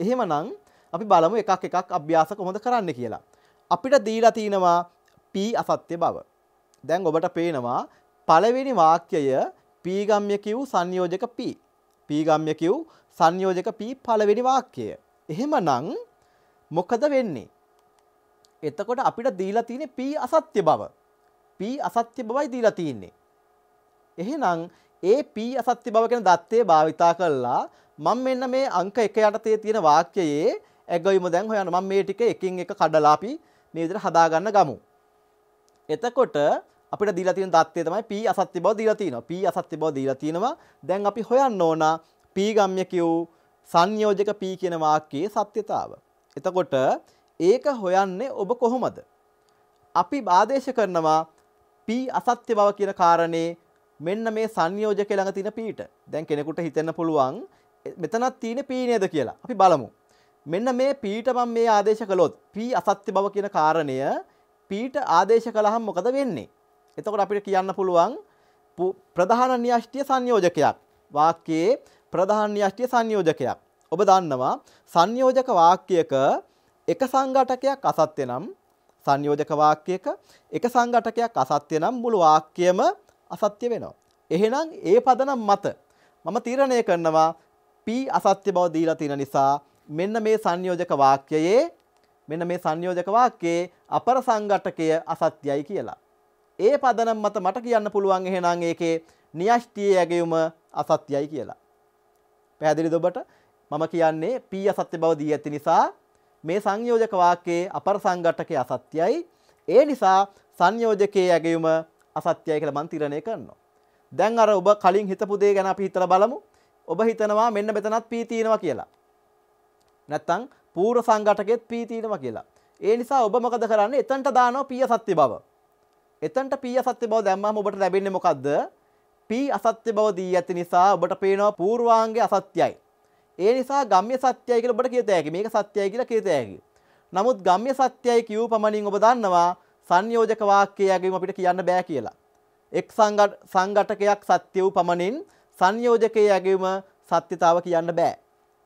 එහෙමනම් අපි බලමු එකක් එකක් අභ්‍යාස කොහොමද කරන්න කියලා. අපිට දීලා තිනවා p අසත්‍ය බව. දැන් ඔබට පේනවා පළවෙනි වාක්‍යය p ගම්‍ය කිව් සංයෝජක p. p ගම්‍ය කිව් සංයෝජක p පළවෙනි වාක්‍යය. එහෙමනම් මොකද වෙන්නේ? එතකොට අපිට දීලා තියෙන්නේ p අසත්‍ය බව. p අසත්‍ය බවයි දීලා තියෙන්නේ. එහෙනම් ඒ P අසත්‍ය බව කියන தත්ත්වය භාවිතා කළා මම මෙන්න මේ අංක 1 යටතේ තියෙන වාක්‍යයේ ඇගයීම දැන් හොයන්න මම මේ ටික එකින් එක කඩලා අපි මේ විදිහට හදාගන්න ගමු. එතකොට අපිට දීලා තියෙන தත්ත්වය තමයි P අසත්‍ය බව දීලා තිනවා. P අසත්‍ය බව දීලා තිනවා. දැන් අපි හොයන්න ඕන P ගම්‍ය Q සංයෝජක P කියන වාක්‍යයේ සත්‍යතාව. එතකොට ඒක හොයන්නේ ඔබ කොහොමද? අපි ආදේශ කරනවා P අසත්‍ය බව කියන කාරණේ මෙන්න මේ සංයෝජක ළඟ තියෙන පීට. දැන් කෙනෙකුට හිතෙන්න පුළුවන් මෙතනක් තියෙන P නේද කියලා. අපි බලමු. මෙන්න මේ Pට මම මේ ආදේශ කළොත් P අසත්‍ය බව කියන කාරණය Pට ආදේශ කළාම මොකද වෙන්නේ? එතකොට අපිට කියන්න පුළුවන් ප්‍රධාන න්‍යෂ්ටිය සංයෝජකයක්. වාක්‍යයේ ප්‍රධාන න්‍යෂ්ටිය සංයෝජකයක්. ඔබ දන්නවා සංයෝජක වාක්‍යයක එක සංඝටකයක් අසත්‍ය නම් සංයෝජක වාක්‍යයක එක සංඝටකයක් අසත්‍ය නම් මුළු වාක්‍යයම අසත්‍ය වෙනවා. එහෙනම් ඒ පදනම් මත මම තීරණය කරනවා P අසත්‍ය බව දීලා තියෙන නිසා මෙන්න මේ සංයෝජක වාක්‍යයේ මෙන්න මේ සංයෝජක වාක්‍යයේ අපර සංඝටකය අසත්‍යයි කියලා. ඒ පදනම් මත මට කියන්න පුළුවන් එහෙනම් ඒකේ න්‍යෂ්ටියේ යැගයුම අසත්‍යයි කියලා. පැහැදිලිද ඔබට? මම කියන්නේ P අසත්‍ය බව දී ඇති නිසා මේ සංයෝජක වාක්‍යයේ අපර සංඝටකය අසත්‍යයි. ඒ නිසා සංයෝජකයේ යැගයුම අසත්‍යයි කියලා මම තීරණය කරනවා. දැන් අර ඔබ කලින් හිතපු දේ ගැන අපි හිතලා බලමු. ඔබ හිතනවා මෙන්න මෙතනත් P තියෙනවා කියලා. නැත්තම් පූර්ව සංඝටකෙත් P තියෙනවා කියලා. ඒ නිසා ඔබ මොකද කරන්නේ? එතනට දානවා P අසත්‍ය බව. එතනට P අසත්‍ය බව දැම්මම ඔබට ලැබෙන්නේ මොකද්ද? P අසත්‍ය බව දී ඇති නිසා ඔබට පේනවා පූර්වාංගය අසත්‍යයි. ඒ නිසා ගම්ම්‍ය සත්‍යයි කියලා ඔබට කියත හැකි. මේක සත්‍යයි කියලා කියත හැකි. නමුත් ගම්ම්‍ය සත්‍යයි කියූ පමණින් ඔබ දන්නවා සංයෝජක වාක්‍යය යැගීම අපිට කියන්න බෑ කියලා. එක් සංඝටකයක් සත්‍ය වූ පමණින් සංයෝජකයේ යැගීම සත්‍යතාව කියන්න බෑ.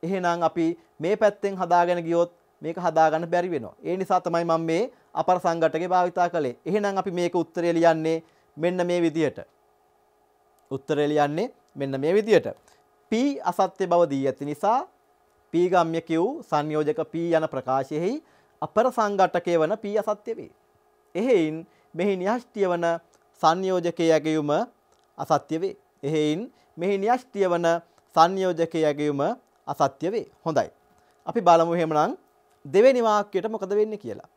එහෙනම් අපි මේ පැත්තෙන් හදාගෙන ගියොත් මේක හදාගන්න බැරි වෙනවා. ඒ නිසා තමයි මම මේ අපර සංඝටකේ භාවිතා කළේ. එහෙනම් අපි මේක උත්තරය ලියන්නේ මෙන්න මේ විදියට. උත්තරය ලියන්නේ මෙන්න මේ විදියට. p අසත්‍ය බව දී ඇති නිසා p ගම්‍ය q සංයෝජක p යන ප්‍රකාශයෙහි අපර සංඝටකයේ වන p අසත්‍ය වේ. එහෙයින් මෙහි න්‍යෂ්ටිය වන සංයෝජකයේ ඇගයුම අසත්‍ය වේ. එහෙයින් මෙහි න්‍යෂ්ටිය වන සංයෝජකයේ ඇගයුම අසත්‍ය වේ. හොඳයි. අපි බලමු එහෙමනම් දෙවෙනි වාක්‍යයට මොකද වෙන්නේ කියලා.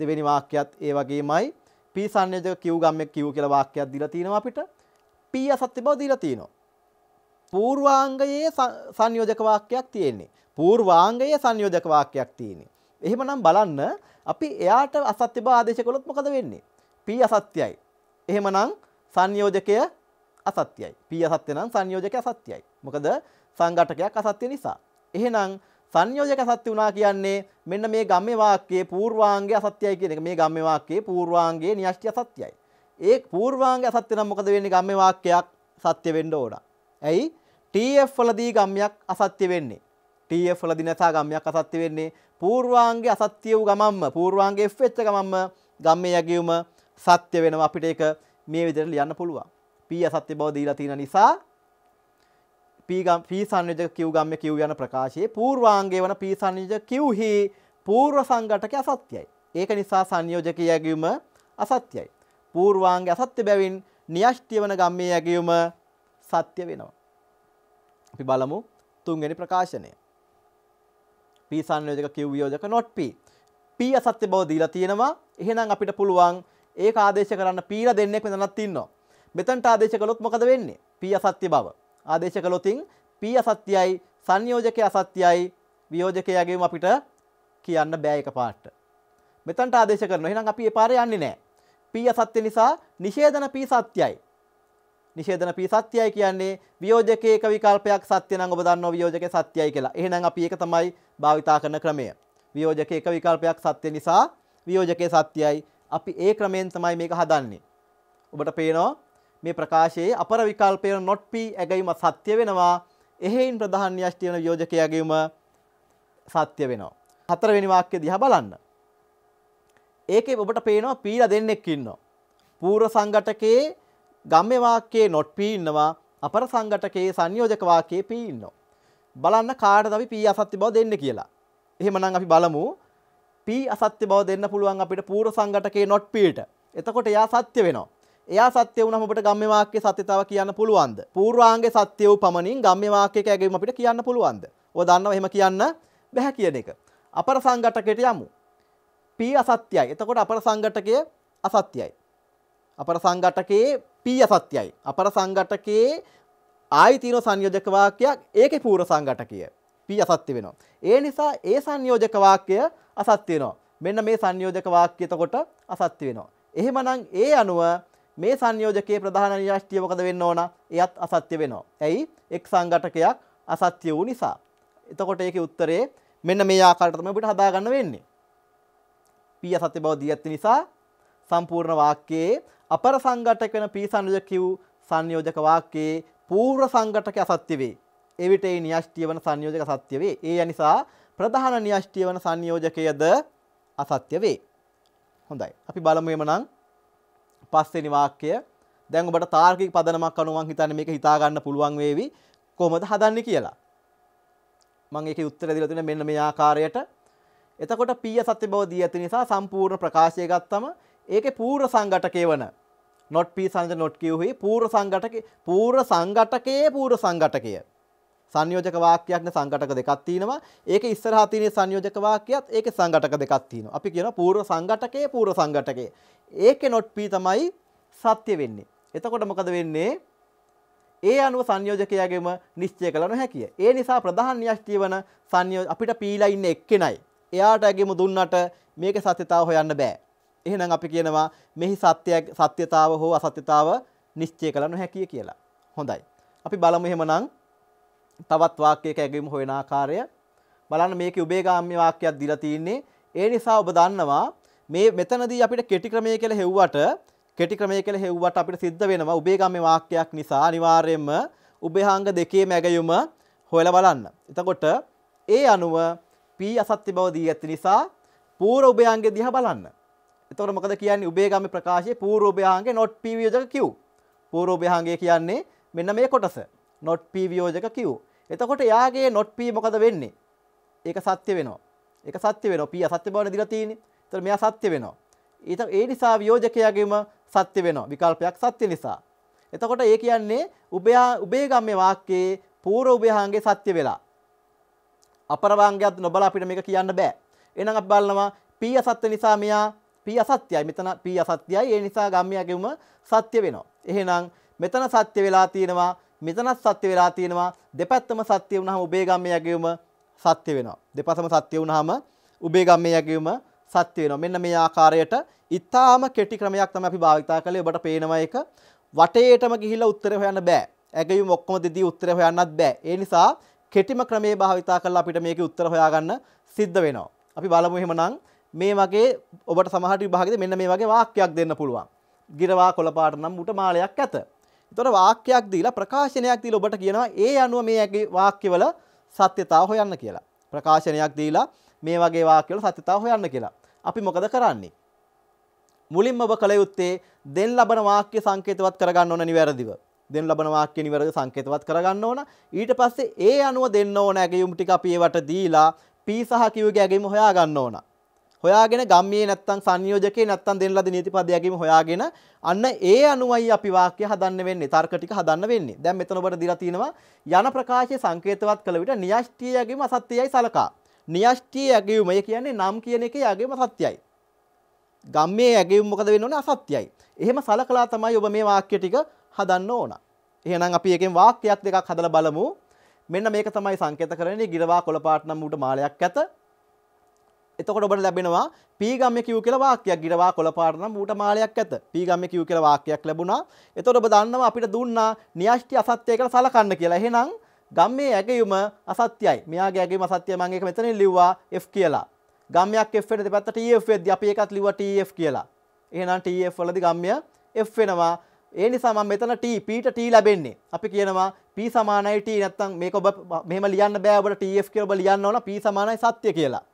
දෙවෙනි වාක්‍යයත් ඒ වගේමයි p සංයෝජක q ගම්මේ q කියලා වාක්‍යයක් දීලා තිනවා අපිට. p අසත්‍ය බව දීලා තිනවා. පූර්වාංගයේ සංයෝජක වාක්‍යයක් තියෙන්නේ. පූර්වාංගයේ සංයෝජක වාක්‍යයක් තියෙන්නේ. එහෙමනම් බලන්න අපි එයාට අසත්‍ය බව ආදේශ කළොත් මොකද වෙන්නේ? p අසත්‍යයි. එහෙමනම් සංයෝජකය අසත්‍යයි. p අසත්‍ය නම් සංයෝජකය අසත්‍යයි. මොකද සංඝටකයක් අසත්‍ය නිසා. එහෙනම් සංයෝජක සත්‍ය වුණා කියන්නේ මෙන්න මේ ගම්මේ වාක්‍යයේ පූර්වාංගය අසත්‍යයි කියන එක. මේ ගම්මේ වාක්‍යයේ පූර්වාංගයේ න්‍යෂ්ටි අසත්‍යයි. ඒ පූර්වාංගය අසත්‍ය නම් මොකද වෙන්නේ ගම්මේ වාක්‍යයක් සත්‍ය වෙන්න ඕන. ඇයි? TF වලදී ගම්යක් අසත්‍ය වෙන්නේ. TF වලදී නැසා ගම්යක් අසත්‍ය වෙන්නේ පූර්වාංගයේ අසත්‍ය වූ ගමම්ම පූර්වාංගයේ F වෙච්ච ගමම්ම ගම්මේ යගියුම සත්‍ය වෙනවා අපිට ඒක මේ විදිහට ලියන්න පුළුවන් P අසත්‍ය බව දීලා තියෙන නිසා P ගම් P සංයෝජක Q ගම්මේ Q යන ප්‍රකාශයේ පූර්වාංගයේ වන P සංයෝජක Q හි පූර්ව සංඝටකය අසත්‍යයි ඒක නිසා සංයෝජකයේ යගියුම අසත්‍යයි පූර්වාංගයේ අසත්‍ය බැවින් න්‍යෂ්ටිය වන ගම්මේ යගියුම සත්‍ය වෙනවා අපි බලමු තුන්වැනි ප්‍රකාශනය P සංයෝජක Q යෝජක not P. P අසත්‍ය බව දීලා තියෙනවා. එහෙනම් අපිට පුළුවන් ඒක ආදේශ කරන්න P ලා දෙන්නෙක් මෙතනක් තියෙනවා. මෙතනට ආදේශ කළොත් මොකද වෙන්නේ? P අසත්‍ය බව. ආදේශ කළොතින් P අසත්‍යයි සංයෝජකය අසත්‍යයි වියෝජකයගේම අපිට කියන්න බෑ එකපාරට. මෙතනට ආදේශ කරනවා. එහෙනම් අපි ඒ පාරේ යන්නේ නැහැ. P අසත්‍ය නිසා නිෂේධන P සත්‍යයි. නිෂේධන පී සත්‍යයි කියන්නේ වියෝජකයේ එක විකල්පයක් සත්‍ය නම් ඔබ දන්නවා වියෝජකයේ සත්‍යයි කියලා. එහෙනම් අපි ඒක තමයි භාවිතා කරන ක්‍රමය. වියෝජකයේ එක විකල්පයක් සත්‍ය නිසා වියෝජකයේ සත්‍යයි. අපි ඒ ක්‍රමයෙන් තමයි මේක හදන්නේ. ඔබට පේනවා මේ ප්‍රකාශයේ අපර විකල්පය not p ඇගීම සත්‍ය වෙනවා. එහෙයින් ප්‍රධාන න්‍යෂ්ටි වෙන වියෝජකයේ ඇගීම සත්‍ය වෙනවා. හතරවෙනි වාක්‍ය දිහා බලන්න. ඒකේ ඔබට පේනවා පීලා දෙන්නෙක් ඉන්නවා. පූර්ව සංගටකයේ ගම්ම වාක්‍යයේ නොට් p ඉන්නවා අපර සංගටකයේ සංයෝජක වාක්‍යයේ p ඉන්නවා. බලන්න කාටද අපි p අසත්‍ය බව දෙන්නේ කියලා. එහෙමනම් අපි බලමු p අසත්‍ය බව දෙන්න පුළුවන් අපිට පූර්ව සංගටකයේ නොට් p ට. එතකොට එයා සත්‍ය වෙනවා. එයා සත්‍ය වුණාම අපිට ගම්ම වාක්‍යයේ සත්‍යතාව කියන්න පුළුවන්ද? පූර්වාංගයේ සත්‍ය වූ පමණින් ගම්ම වාක්‍යයක ඇගීම අපිට කියන්න පුළුවන්ද? ඔය දන්නව එහෙම කියන්න බැහැ කියන එක. අපර සංගටකයට යමු. p අසත්‍යයි. එතකොට අපර සංගටකය අසත්‍යයි. අපර සංගටකයේ පීය සත්‍යයි. අපර සංගටකයේ ආයතින සංයෝජක වාක්‍යයක් ඒකේ පූර්ව සංගටකය. පීය සත්‍ය වෙනවා. ඒ නිසා ඒ සංයෝජක වාක්‍යය අසත්‍ය වෙනවා. මෙන්න මේ සංයෝජක වාක්‍යය එතකොට අසත්‍ය වෙනවා. එහෙමනම් ඒ අනුව මේ සංයෝජකයේ ප්‍රධාන නිෂ්ඨිය මොකද වෙන්න ඕන? එයත් අසත්‍ය වෙනවා. ඇයි? එක් සංගටකයක් අසත්‍ය වූ නිසා. එතකොට ඒකේ උත්තරේ මෙන්න මේ ආකාරයට තමයි අපිට හදාගන්න වෙන්නේ. පීය සත්‍ය බව දී ඇත්ති නිසා සම්පූර්ණ වාක්‍යයේ අපර සංගටක වෙන පී සංයෝජක කිව් සංයෝජක වාක්‍යයේ පූර්ව සංගටක අසත්‍ය වේ. එවිට ඒ න්‍යෂ්ටිය වන සංයෝජක සත්‍ය වේ. ඒ නිසා ප්‍රධාන න්‍යෂ්ටිය වන සංයෝජකයද අසත්‍ය වේ. හොඳයි. අපි බලමු එමනම් පස්වෙනි වාක්‍යය. දැන් ඔබට තාර්කික පදනමක් අනුව මං හිතන්නේ මේක හිතා ගන්න පුළුවන් වේවි. කොහොමද හදන්නේ කියලා. මං ඒකේ උත්තර දීලා තියෙන මෙන්න මේ ආකාරයට. එතකොට පීය සත්‍ය බව දී ඇති නිසා සම්පූර්ණ ප්‍රකාශය ගත්තම ඒකේ පූර්ව සංගටකේ වන නොට් පී සංයෝජ නොට් කිව්හි පූර්ව සංගටක පූර්ව සංගටකයේ පූර්ව සංගටකය සංයෝජක වාක්‍යයක්නේ සංගටක දෙකක් තියෙනවා ඒක ඉස්සරහා තියෙන සංයෝජක වාක්‍යයත් ඒකේ සංගටක දෙකක් තියෙනවා අපි කියනවා පූර්ව සංගටකයේ පූර්ව සංගටකයේ ඒකේ නොට් පී තමයි සත්‍ය වෙන්නේ එතකොට මොකද වෙන්නේ ඒ අනුව සංයෝජකයාගෙම නිශ්චය කළ නොහැකිය. ඒ නිසා ප්‍රධාන න්‍යෂ්ටිය වන සංයෝ අපිට පීලා ඉන්න එක්කෙනයි. එයාට ඇගෙම දුන්නට මේක සත්‍යතාව හොයන්න බෑ. එහෙනම් අපි කියනවා මෙහි සත්‍යයක් සත්‍යතාව හෝ අසත්‍යතාව නිශ්චය කළ නොහැකිය කියලා. හොඳයි. අපි බලමු එහෙමනම් තවත් වාක්‍යයක ඇගීම හොයන ආකාරය. බලන්න මේකේ උභයගාමී වාක්‍යයක් දීලා තියෙන්නේ. ඒ නිසා ඔබ දන්නවා මේ මෙතනදී අපිට කෙටි ක්‍රමය කියලා හෙව්වට කෙටි ක්‍රමය කියලා හෙව්වට අපිට සිද්ධ වෙනවා උභයගාමී වාක්‍යයක් නිසා අනිවාර්යයෙන්ම උභයහාංග දෙකේම ඇගයුම හොයලා බලන්න. එතකොට ඒ අනුව p අසත්‍ය බව දී ඇති නිසා පූර්ව උභයංග දිහා බලන්න. එතකොට මොකද කියන්නේ උභයගාමි ප්‍රකාශයේ පූර්වෝභයාංගේ not p වියෝජක q පූර්වෝභයාංගය කියන්නේ මෙන්න මේ කොටස not p වියෝජක q එතකොට යාගේ not p මොකද වෙන්නේ ඒක සත්‍ය වෙනවා ඒක සත්‍ය වෙනවා p අසත්‍ය බවනේ දීලා තියෙන්නේ එතකොට මෙයා සත්‍ය වෙනවා ඊට ඒ නිසා වියෝජකයාගේම සත්‍ය වෙනවා විකල්පයක් සත්‍ය නිසා එතකොට ඒ කියන්නේ උභයා උභයගාමි වාක්‍යයේ පූර්වෝභයාංගේ සත්‍ය වෙලා අපරවාංගයත් නොබලා අපිට මේක කියන්න බෑ එහෙනම් අපි බලනවා p අසත්‍ය නිසා මෙයා පී අසත්‍යයි මෙතන පී අසත්‍යයි ඒ නිසා ගම්මයගෙම සත්‍ය වෙනවා. එහෙනම් මෙතන සත්‍ය වෙලා තියෙනවා මෙතනත් සත්‍ය වෙලා තියෙනවා දෙපැත්තම සත්‍ය වුණාම ඔබේ ගම්මයගෙම සත්‍ය වෙනවා. දෙපසම සත්‍ය වුණාම ඔබේ ගම්මයගෙම සත්‍ය වෙනවා. මෙන්න මේ ආකාරයට ඊටාම කෙටි ක්‍රමයක් තමයි අපි භාවිතා කළේ. ඔබට පේනවා එක වටේටම ගිහිල්ලා උත්තරේ හොයන්න බෑ. ඇගයුම් ඔක්කොම දෙදී උත්තරේ හොයන්නත් බෑ. ඒ නිසා කෙටිම ක්‍රමේ භාවිතා කරලා අපිට මේකේ උත්තර හොයාගන්න සිද්ධ වෙනවා. අපි බලමු එහෙමනම් මේ වගේ ඔබට සමහට විභාගද මෙන්න මේ වගේ වාක්‍යයක් දෙන්න පුළුවන් ගිරවා කොළපාට නම් උට මාලයක් ඇත තොට වාක්‍යයක් දීලා ප්‍රකාශනයක් දීල ඔබට කියනවා ඒ අනුව මේ ඇගේ වාක්‍යවල සත්‍යතා හොයන්න කියලා ප්‍රකාශනයක් දීලා මේ වගේ වාක්‍යවල සත්‍යතා හොයන්න කියලා අපි මොකද කරන්නේ මුලින්ම ඔබ කළ යුත්තේ දෙන් ලබන වාක්‍ය සංකේතවත් කරගන්න ඕන නිවැරදිව දෙන් ලබන වාක්‍ය නිවැරදි සංකේතවත් කරගන්න ඕන ඊට පස්සේ ඒ අනුව දෙන්න ඕන ඇගයුම් ටික අපි ඒවට දීලා P සහ Q ගේ ඇගයුම හොයාගන්න ඕන හොයාගෙන ගම්මියේ නැත්තම් සංයෝජකේ නැත්තම් දෙන ලද නීතිපදයකින් හොයාගෙන අන්න ඒ අනුවයි අපි වාක්‍ය හදන්න වෙන්නේ තර්ක ටික හදන්න වෙන්නේ. දැන් මෙතන ඔබට දීලා තියෙනවා යන ප්‍රකාශයේ සංකේතවත් කළ විට න්‍යෂ්ටිය යැගීම අසත්‍යයි සලකා. න්‍යෂ්ටිය යැගීම කියන්නේ නම් කියන එකේ යැගීම අසත්‍යයි. ගම්මේ යැගීම මොකද වෙන්න ඕනේ අසත්‍යයි. එහෙම සලකලා තමයි ඔබ මේ වාක්‍ය ටික හදන්න ඕන. එහෙනම් අපි එකෙන් වාක්‍යයක් දෙකක් හදලා බලමු. මෙන්න මේක තමයි සංකේත කරන්නේ ගිරවා කොළපාට නම් ඌට මාලයක් ඇත. එතකොට ඔබට ලැබෙනවා P ගම්ය Q කියලා වාක්‍යයක් ගිරවා කොළපාට නම් ඌට මාලයක් ඇත. P ගම්ය Q කියලා වාක්‍යයක් ලැබුණා. එතකොට ඔබ දන්නවා අපිට දුන්නා න්‍යෂ්ටි අසත්‍ය කියලා සලකන්න කියලා. එහෙනම් ගම්මේ ඇගයුම අසත්‍යයි. මෙයාගේ ඇගයුම අසත්‍යයි මම ඒක මෙතනින් ලිව්වා F කියලා. ගම්යක් F වෙන දෙපැත්ත TF වෙද්දී අපි ඒකත් ලිව්වා TF කියලා. එහෙනම් TF වලදී ගම්ය F වෙනවා. ඒ නිසා මම මෙතන T Pට T ලැබෙන්නේ. අපි කියනවා P සමානයි T නැත්තම් මේක ඔබ මෙහෙම ලියන්න බෑ ඔබට TF කියලා ඔබ ලියන්න ඕන P සමානයි සත්‍ය කියලා.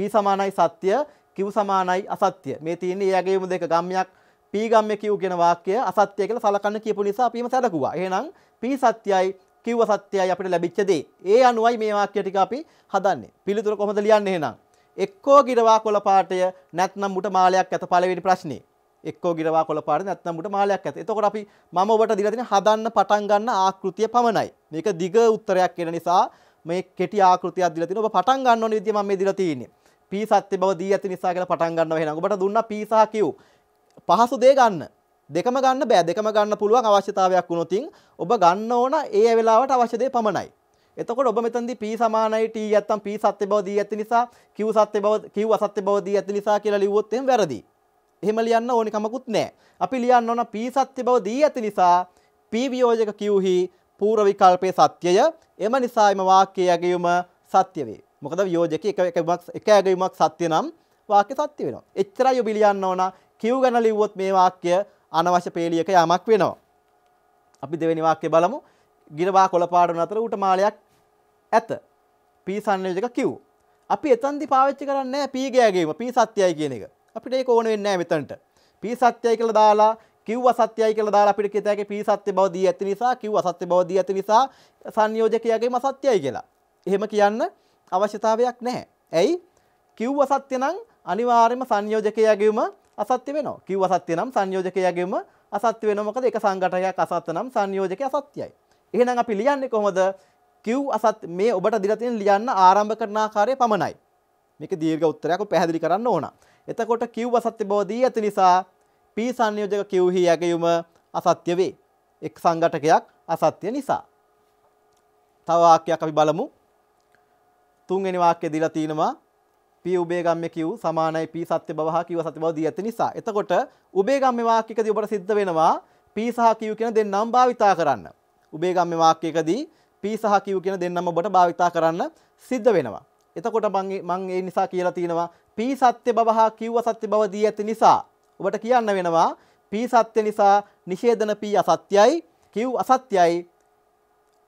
p සමානයි සත්‍ය q සමානයි අසත්‍ය. මේ තියෙන්නේ ඒ යගයමු දෙක ගම්යක් p ගම්ය q කියන වාක්‍යය අසත්‍ය කියලා සලකන්න කියපු නිසා අපිම සැලකුවා. එහෙනම් p සත්‍යයි q අසත්‍යයි අපිට ලැබිච්ච දේ. ඒ අනුවයි මේ වාක්‍ය ටික අපි හදන්නේ. පිළිතුර කොහොමද ලියන්නේ එහෙනම්? එක්කෝ ගිරවා කොළ පාටය නැත්නම් මුට මාලයක් ඇත පළවෙනි ප්‍රශ්නේ. එක්කෝ ගිරවා කොළ පාට නැත්නම් මුට මාලයක් ඇත. එතකොට අපි මම ඔබට දීලා තියෙන හදන්න පටන් ගන්න ආකෘතිය පමණයි. මේක දිග උත්තරයක් වෙන නිසා මේ කෙටි ආකෘතියක් දීලා තිනවා. ඔබ පටන් ගන්න ඕන විදිය මම මේ දීලා තියෙන්නේ. p සත්‍ය බව දී ඇති නිසා කියලා පටන් ගන්නවා එහෙනම් ඔබට දුන්නා p සහ q පහසු දේ ගන්න දෙකම ගන්න බෑ දෙකම ගන්න පුළුවන් අවශ්‍යතාවයක් වුණොත් ඔබ ගන්න ඕන ඒ වෙලාවට අවශ්‍ය දේ පමණයි එතකොට ඔබ මෙතනදී p සමානයි t නැත්තම් p සත්‍ය බව දී ඇති නිසා q සත්‍ය බව q අසත්‍ය බව දී ඇති නිසා කියලා ලිව්වොත් එහෙම වැරදි එහෙම ලියන්න ඕනි කමකුත් නැහැ අපි ලියන්න ඕන p සත්‍ය බව දී ඇති නිසා p වියෝජක q හි පූර්ව විකල්පයේ සත්‍යය එම නිසා එම වාක්‍යයේ යගීම සත්‍ය වේ මොකද යෝජක එක එක ඇගීමක් සත්‍ය නම් වාක්‍ය සත්‍ය වෙනවා. එච්චරයි ඔබ ලියන්න ඕන කිව් ගැන ලිව්වොත් මේ වාක්‍ය අනවශ්‍ය පේලියක යමක් වෙනවා. අපි දෙවෙනි වාක්‍ය බලමු. ගිරවා කොළපාඩන අතර ඌට මාලයක් ඇත. p සංයෝජක q. අපි එතනදි පාවිච්චි කරන්නේ නැහැ p ගෑගීම p සත්‍යයි කියන එක. අපිට ඒක ඕන වෙන්නේ නැහැ මෙතනට. p සත්‍යයි කියලා දාලා කිව්ව සත්‍යයි කියලා දාලා අපිට කියත හැකි p සත්‍ය බව දී ඇති නිසා කිව්ව සත්‍ය බව දී ඇති නිසා සංයෝජකයාගේම සත්‍යයි කියලා. එහෙම කියන්න අවශ්‍යතාවයක් නැහැ. ඇයි? කිව්ව සත්‍ය නම් අනිවාර්යයෙන්ම සංයෝජකයාගෙම අසත්‍ය වෙනවා. කිව්ව සත්‍ය නම් සංයෝජකයාගෙම අසත්‍ය වෙනවා. මොකද ඒක සංඝටකයක් අසත්‍ය නම් සංයෝජකය අසත්‍යයි. එහෙනම් අපි ලියන්නේ කොහොමද? කිව් අසත් මේ ඔබට දීලා තියෙන ලියන්න ආරම්භ කරන ආකාරය පමණයි. මේක දීර්ඝ උත්තරයක් පැහැදිලි කරන්න ඕන. එතකොට කිව් අසත්‍ය බව දී ඇති නිසා p සංයෝජක කිව්හි යගයුම අසත්‍ය වේ. එක් සංඝටකයක් අසත්‍ය නිසා. තව වාක්‍යයක් අපි බලමු. තුන්වෙනි වාක්‍යය දීලා තිනවා පී උබේගම්ම කිව් සමානයි පී සත්‍ය බව හා කිව්ව සත්‍ය බව දී ඇති නිසා. එතකොට උබේගම්ම වාක්‍යයකදී ඔබට සිද්ධ වෙනවා පී සහ කිව් කියන දෙන්නම භාවිතා කරන්න. උබේගම්ම වාක්‍යයකදී පී සහ කිව් කියන දෙන්නම ඔබට භාවිතා කරන්න සිද්ධ වෙනවා. එතකොට මං ඒ නිසා කියලා තියෙනවා පී සත්‍ය බව හා කිව්ව සත්‍ය බව දී ඇති නිසා ඔබට කියන්න වෙනවා පී සත්‍ය නිසා නිෂේධන පී අසත්‍යයි කිව් අසත්‍යයි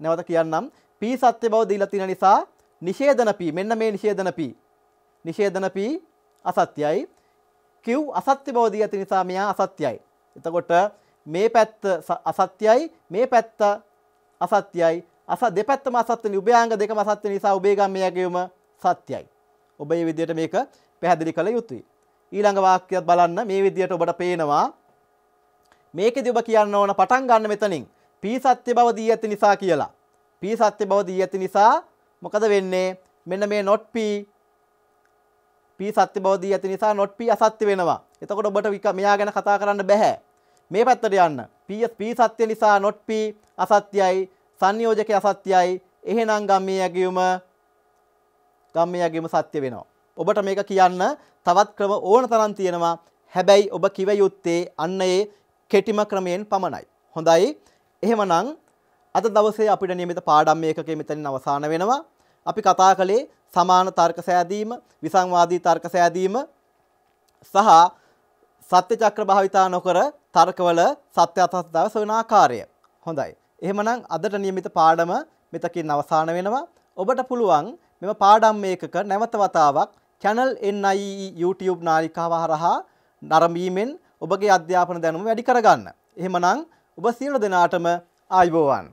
නැවත කියන්නම් පී සත්‍ය බව දීලා තියෙන නිසා නිෂේධන P මෙන්න මේ නිෂේධන P නිෂේධන P අසත්‍යයි Q අසත්‍ය බව දී ඇති නිසා මෙයා අසත්‍යයි එතකොට මේ පැත්ත අසත්‍යයි මේ පැත්ත අසත්‍යයි අස දෙපැත්තම අසත්‍යනි උභයාංග දෙකම අසත්‍ය නිසා ඔබේ ගම්මයගේම සත්‍යයි. ඔබ මේ විදිහට මේක පැහැදිලි කළ යුතුයි. ඊළඟ වාක්‍යයත් බලන්න මේ විදිහට ඔබට පේනවා මේකෙදි ඔබ කියන්න ඕන පටන් ගන්න මෙතනින් p සත්‍ය බව දී ඇති නිසා කියලා. p සත්‍ය බව දී ඇති නිසා මොකද වෙන්නේ මෙන්න මේ not p p සත්‍ය බව දී ඇති නිසා not p අසත්‍ය වෙනවා. එතකොට ඔබට වික මෙයා ගැන කතා කරන්න බෑ. මේ පැත්තට යන්න. p p සත්‍ය නිසා not p අසත්‍යයි සංයෝජකය අසත්‍යයි. එහෙනම් ගම්මිය යගියුම ගම්මිය යගියුම සත්‍ය වෙනවා. ඔබට මේක කියන්න තවත් ක්‍රම ඕන තරම් තියෙනවා. හැබැයි ඔබ කිව යුත්තේ අන්න ඒ කෙටිම ක්‍රමයෙන් පමණයි. හොඳයි. එහෙමනම් අද දවසේ අපිට නියමිත පාඩම් මේකකේ මෙතනින් අවසන් වෙනවා. අපි කතා කළේ සමාන තර්ක සෑදීම, විසංවාදී තර්ක සෑදීම සහ සත්‍ය චක්‍ර භාවිතා නොකර තර්කවල සත්‍ය අසත්‍යතාව සොයන ආකාරය. හොඳයි. එහෙමනම් අදට નિયમિત පාඩම මෙතකින් අවසන් වෙනවා. ඔබට පුළුවන් මෙම පාඩම් මේකක නැවත වතාවක් channel NIE YouTube නාලිකාව හරහා නරඹීමෙන් ඔබගේ අධ්‍යාපන දැනුම වැඩි කරගන්න. එහෙමනම් ඔබ සියලු දෙනාටම ආයුබෝවන්.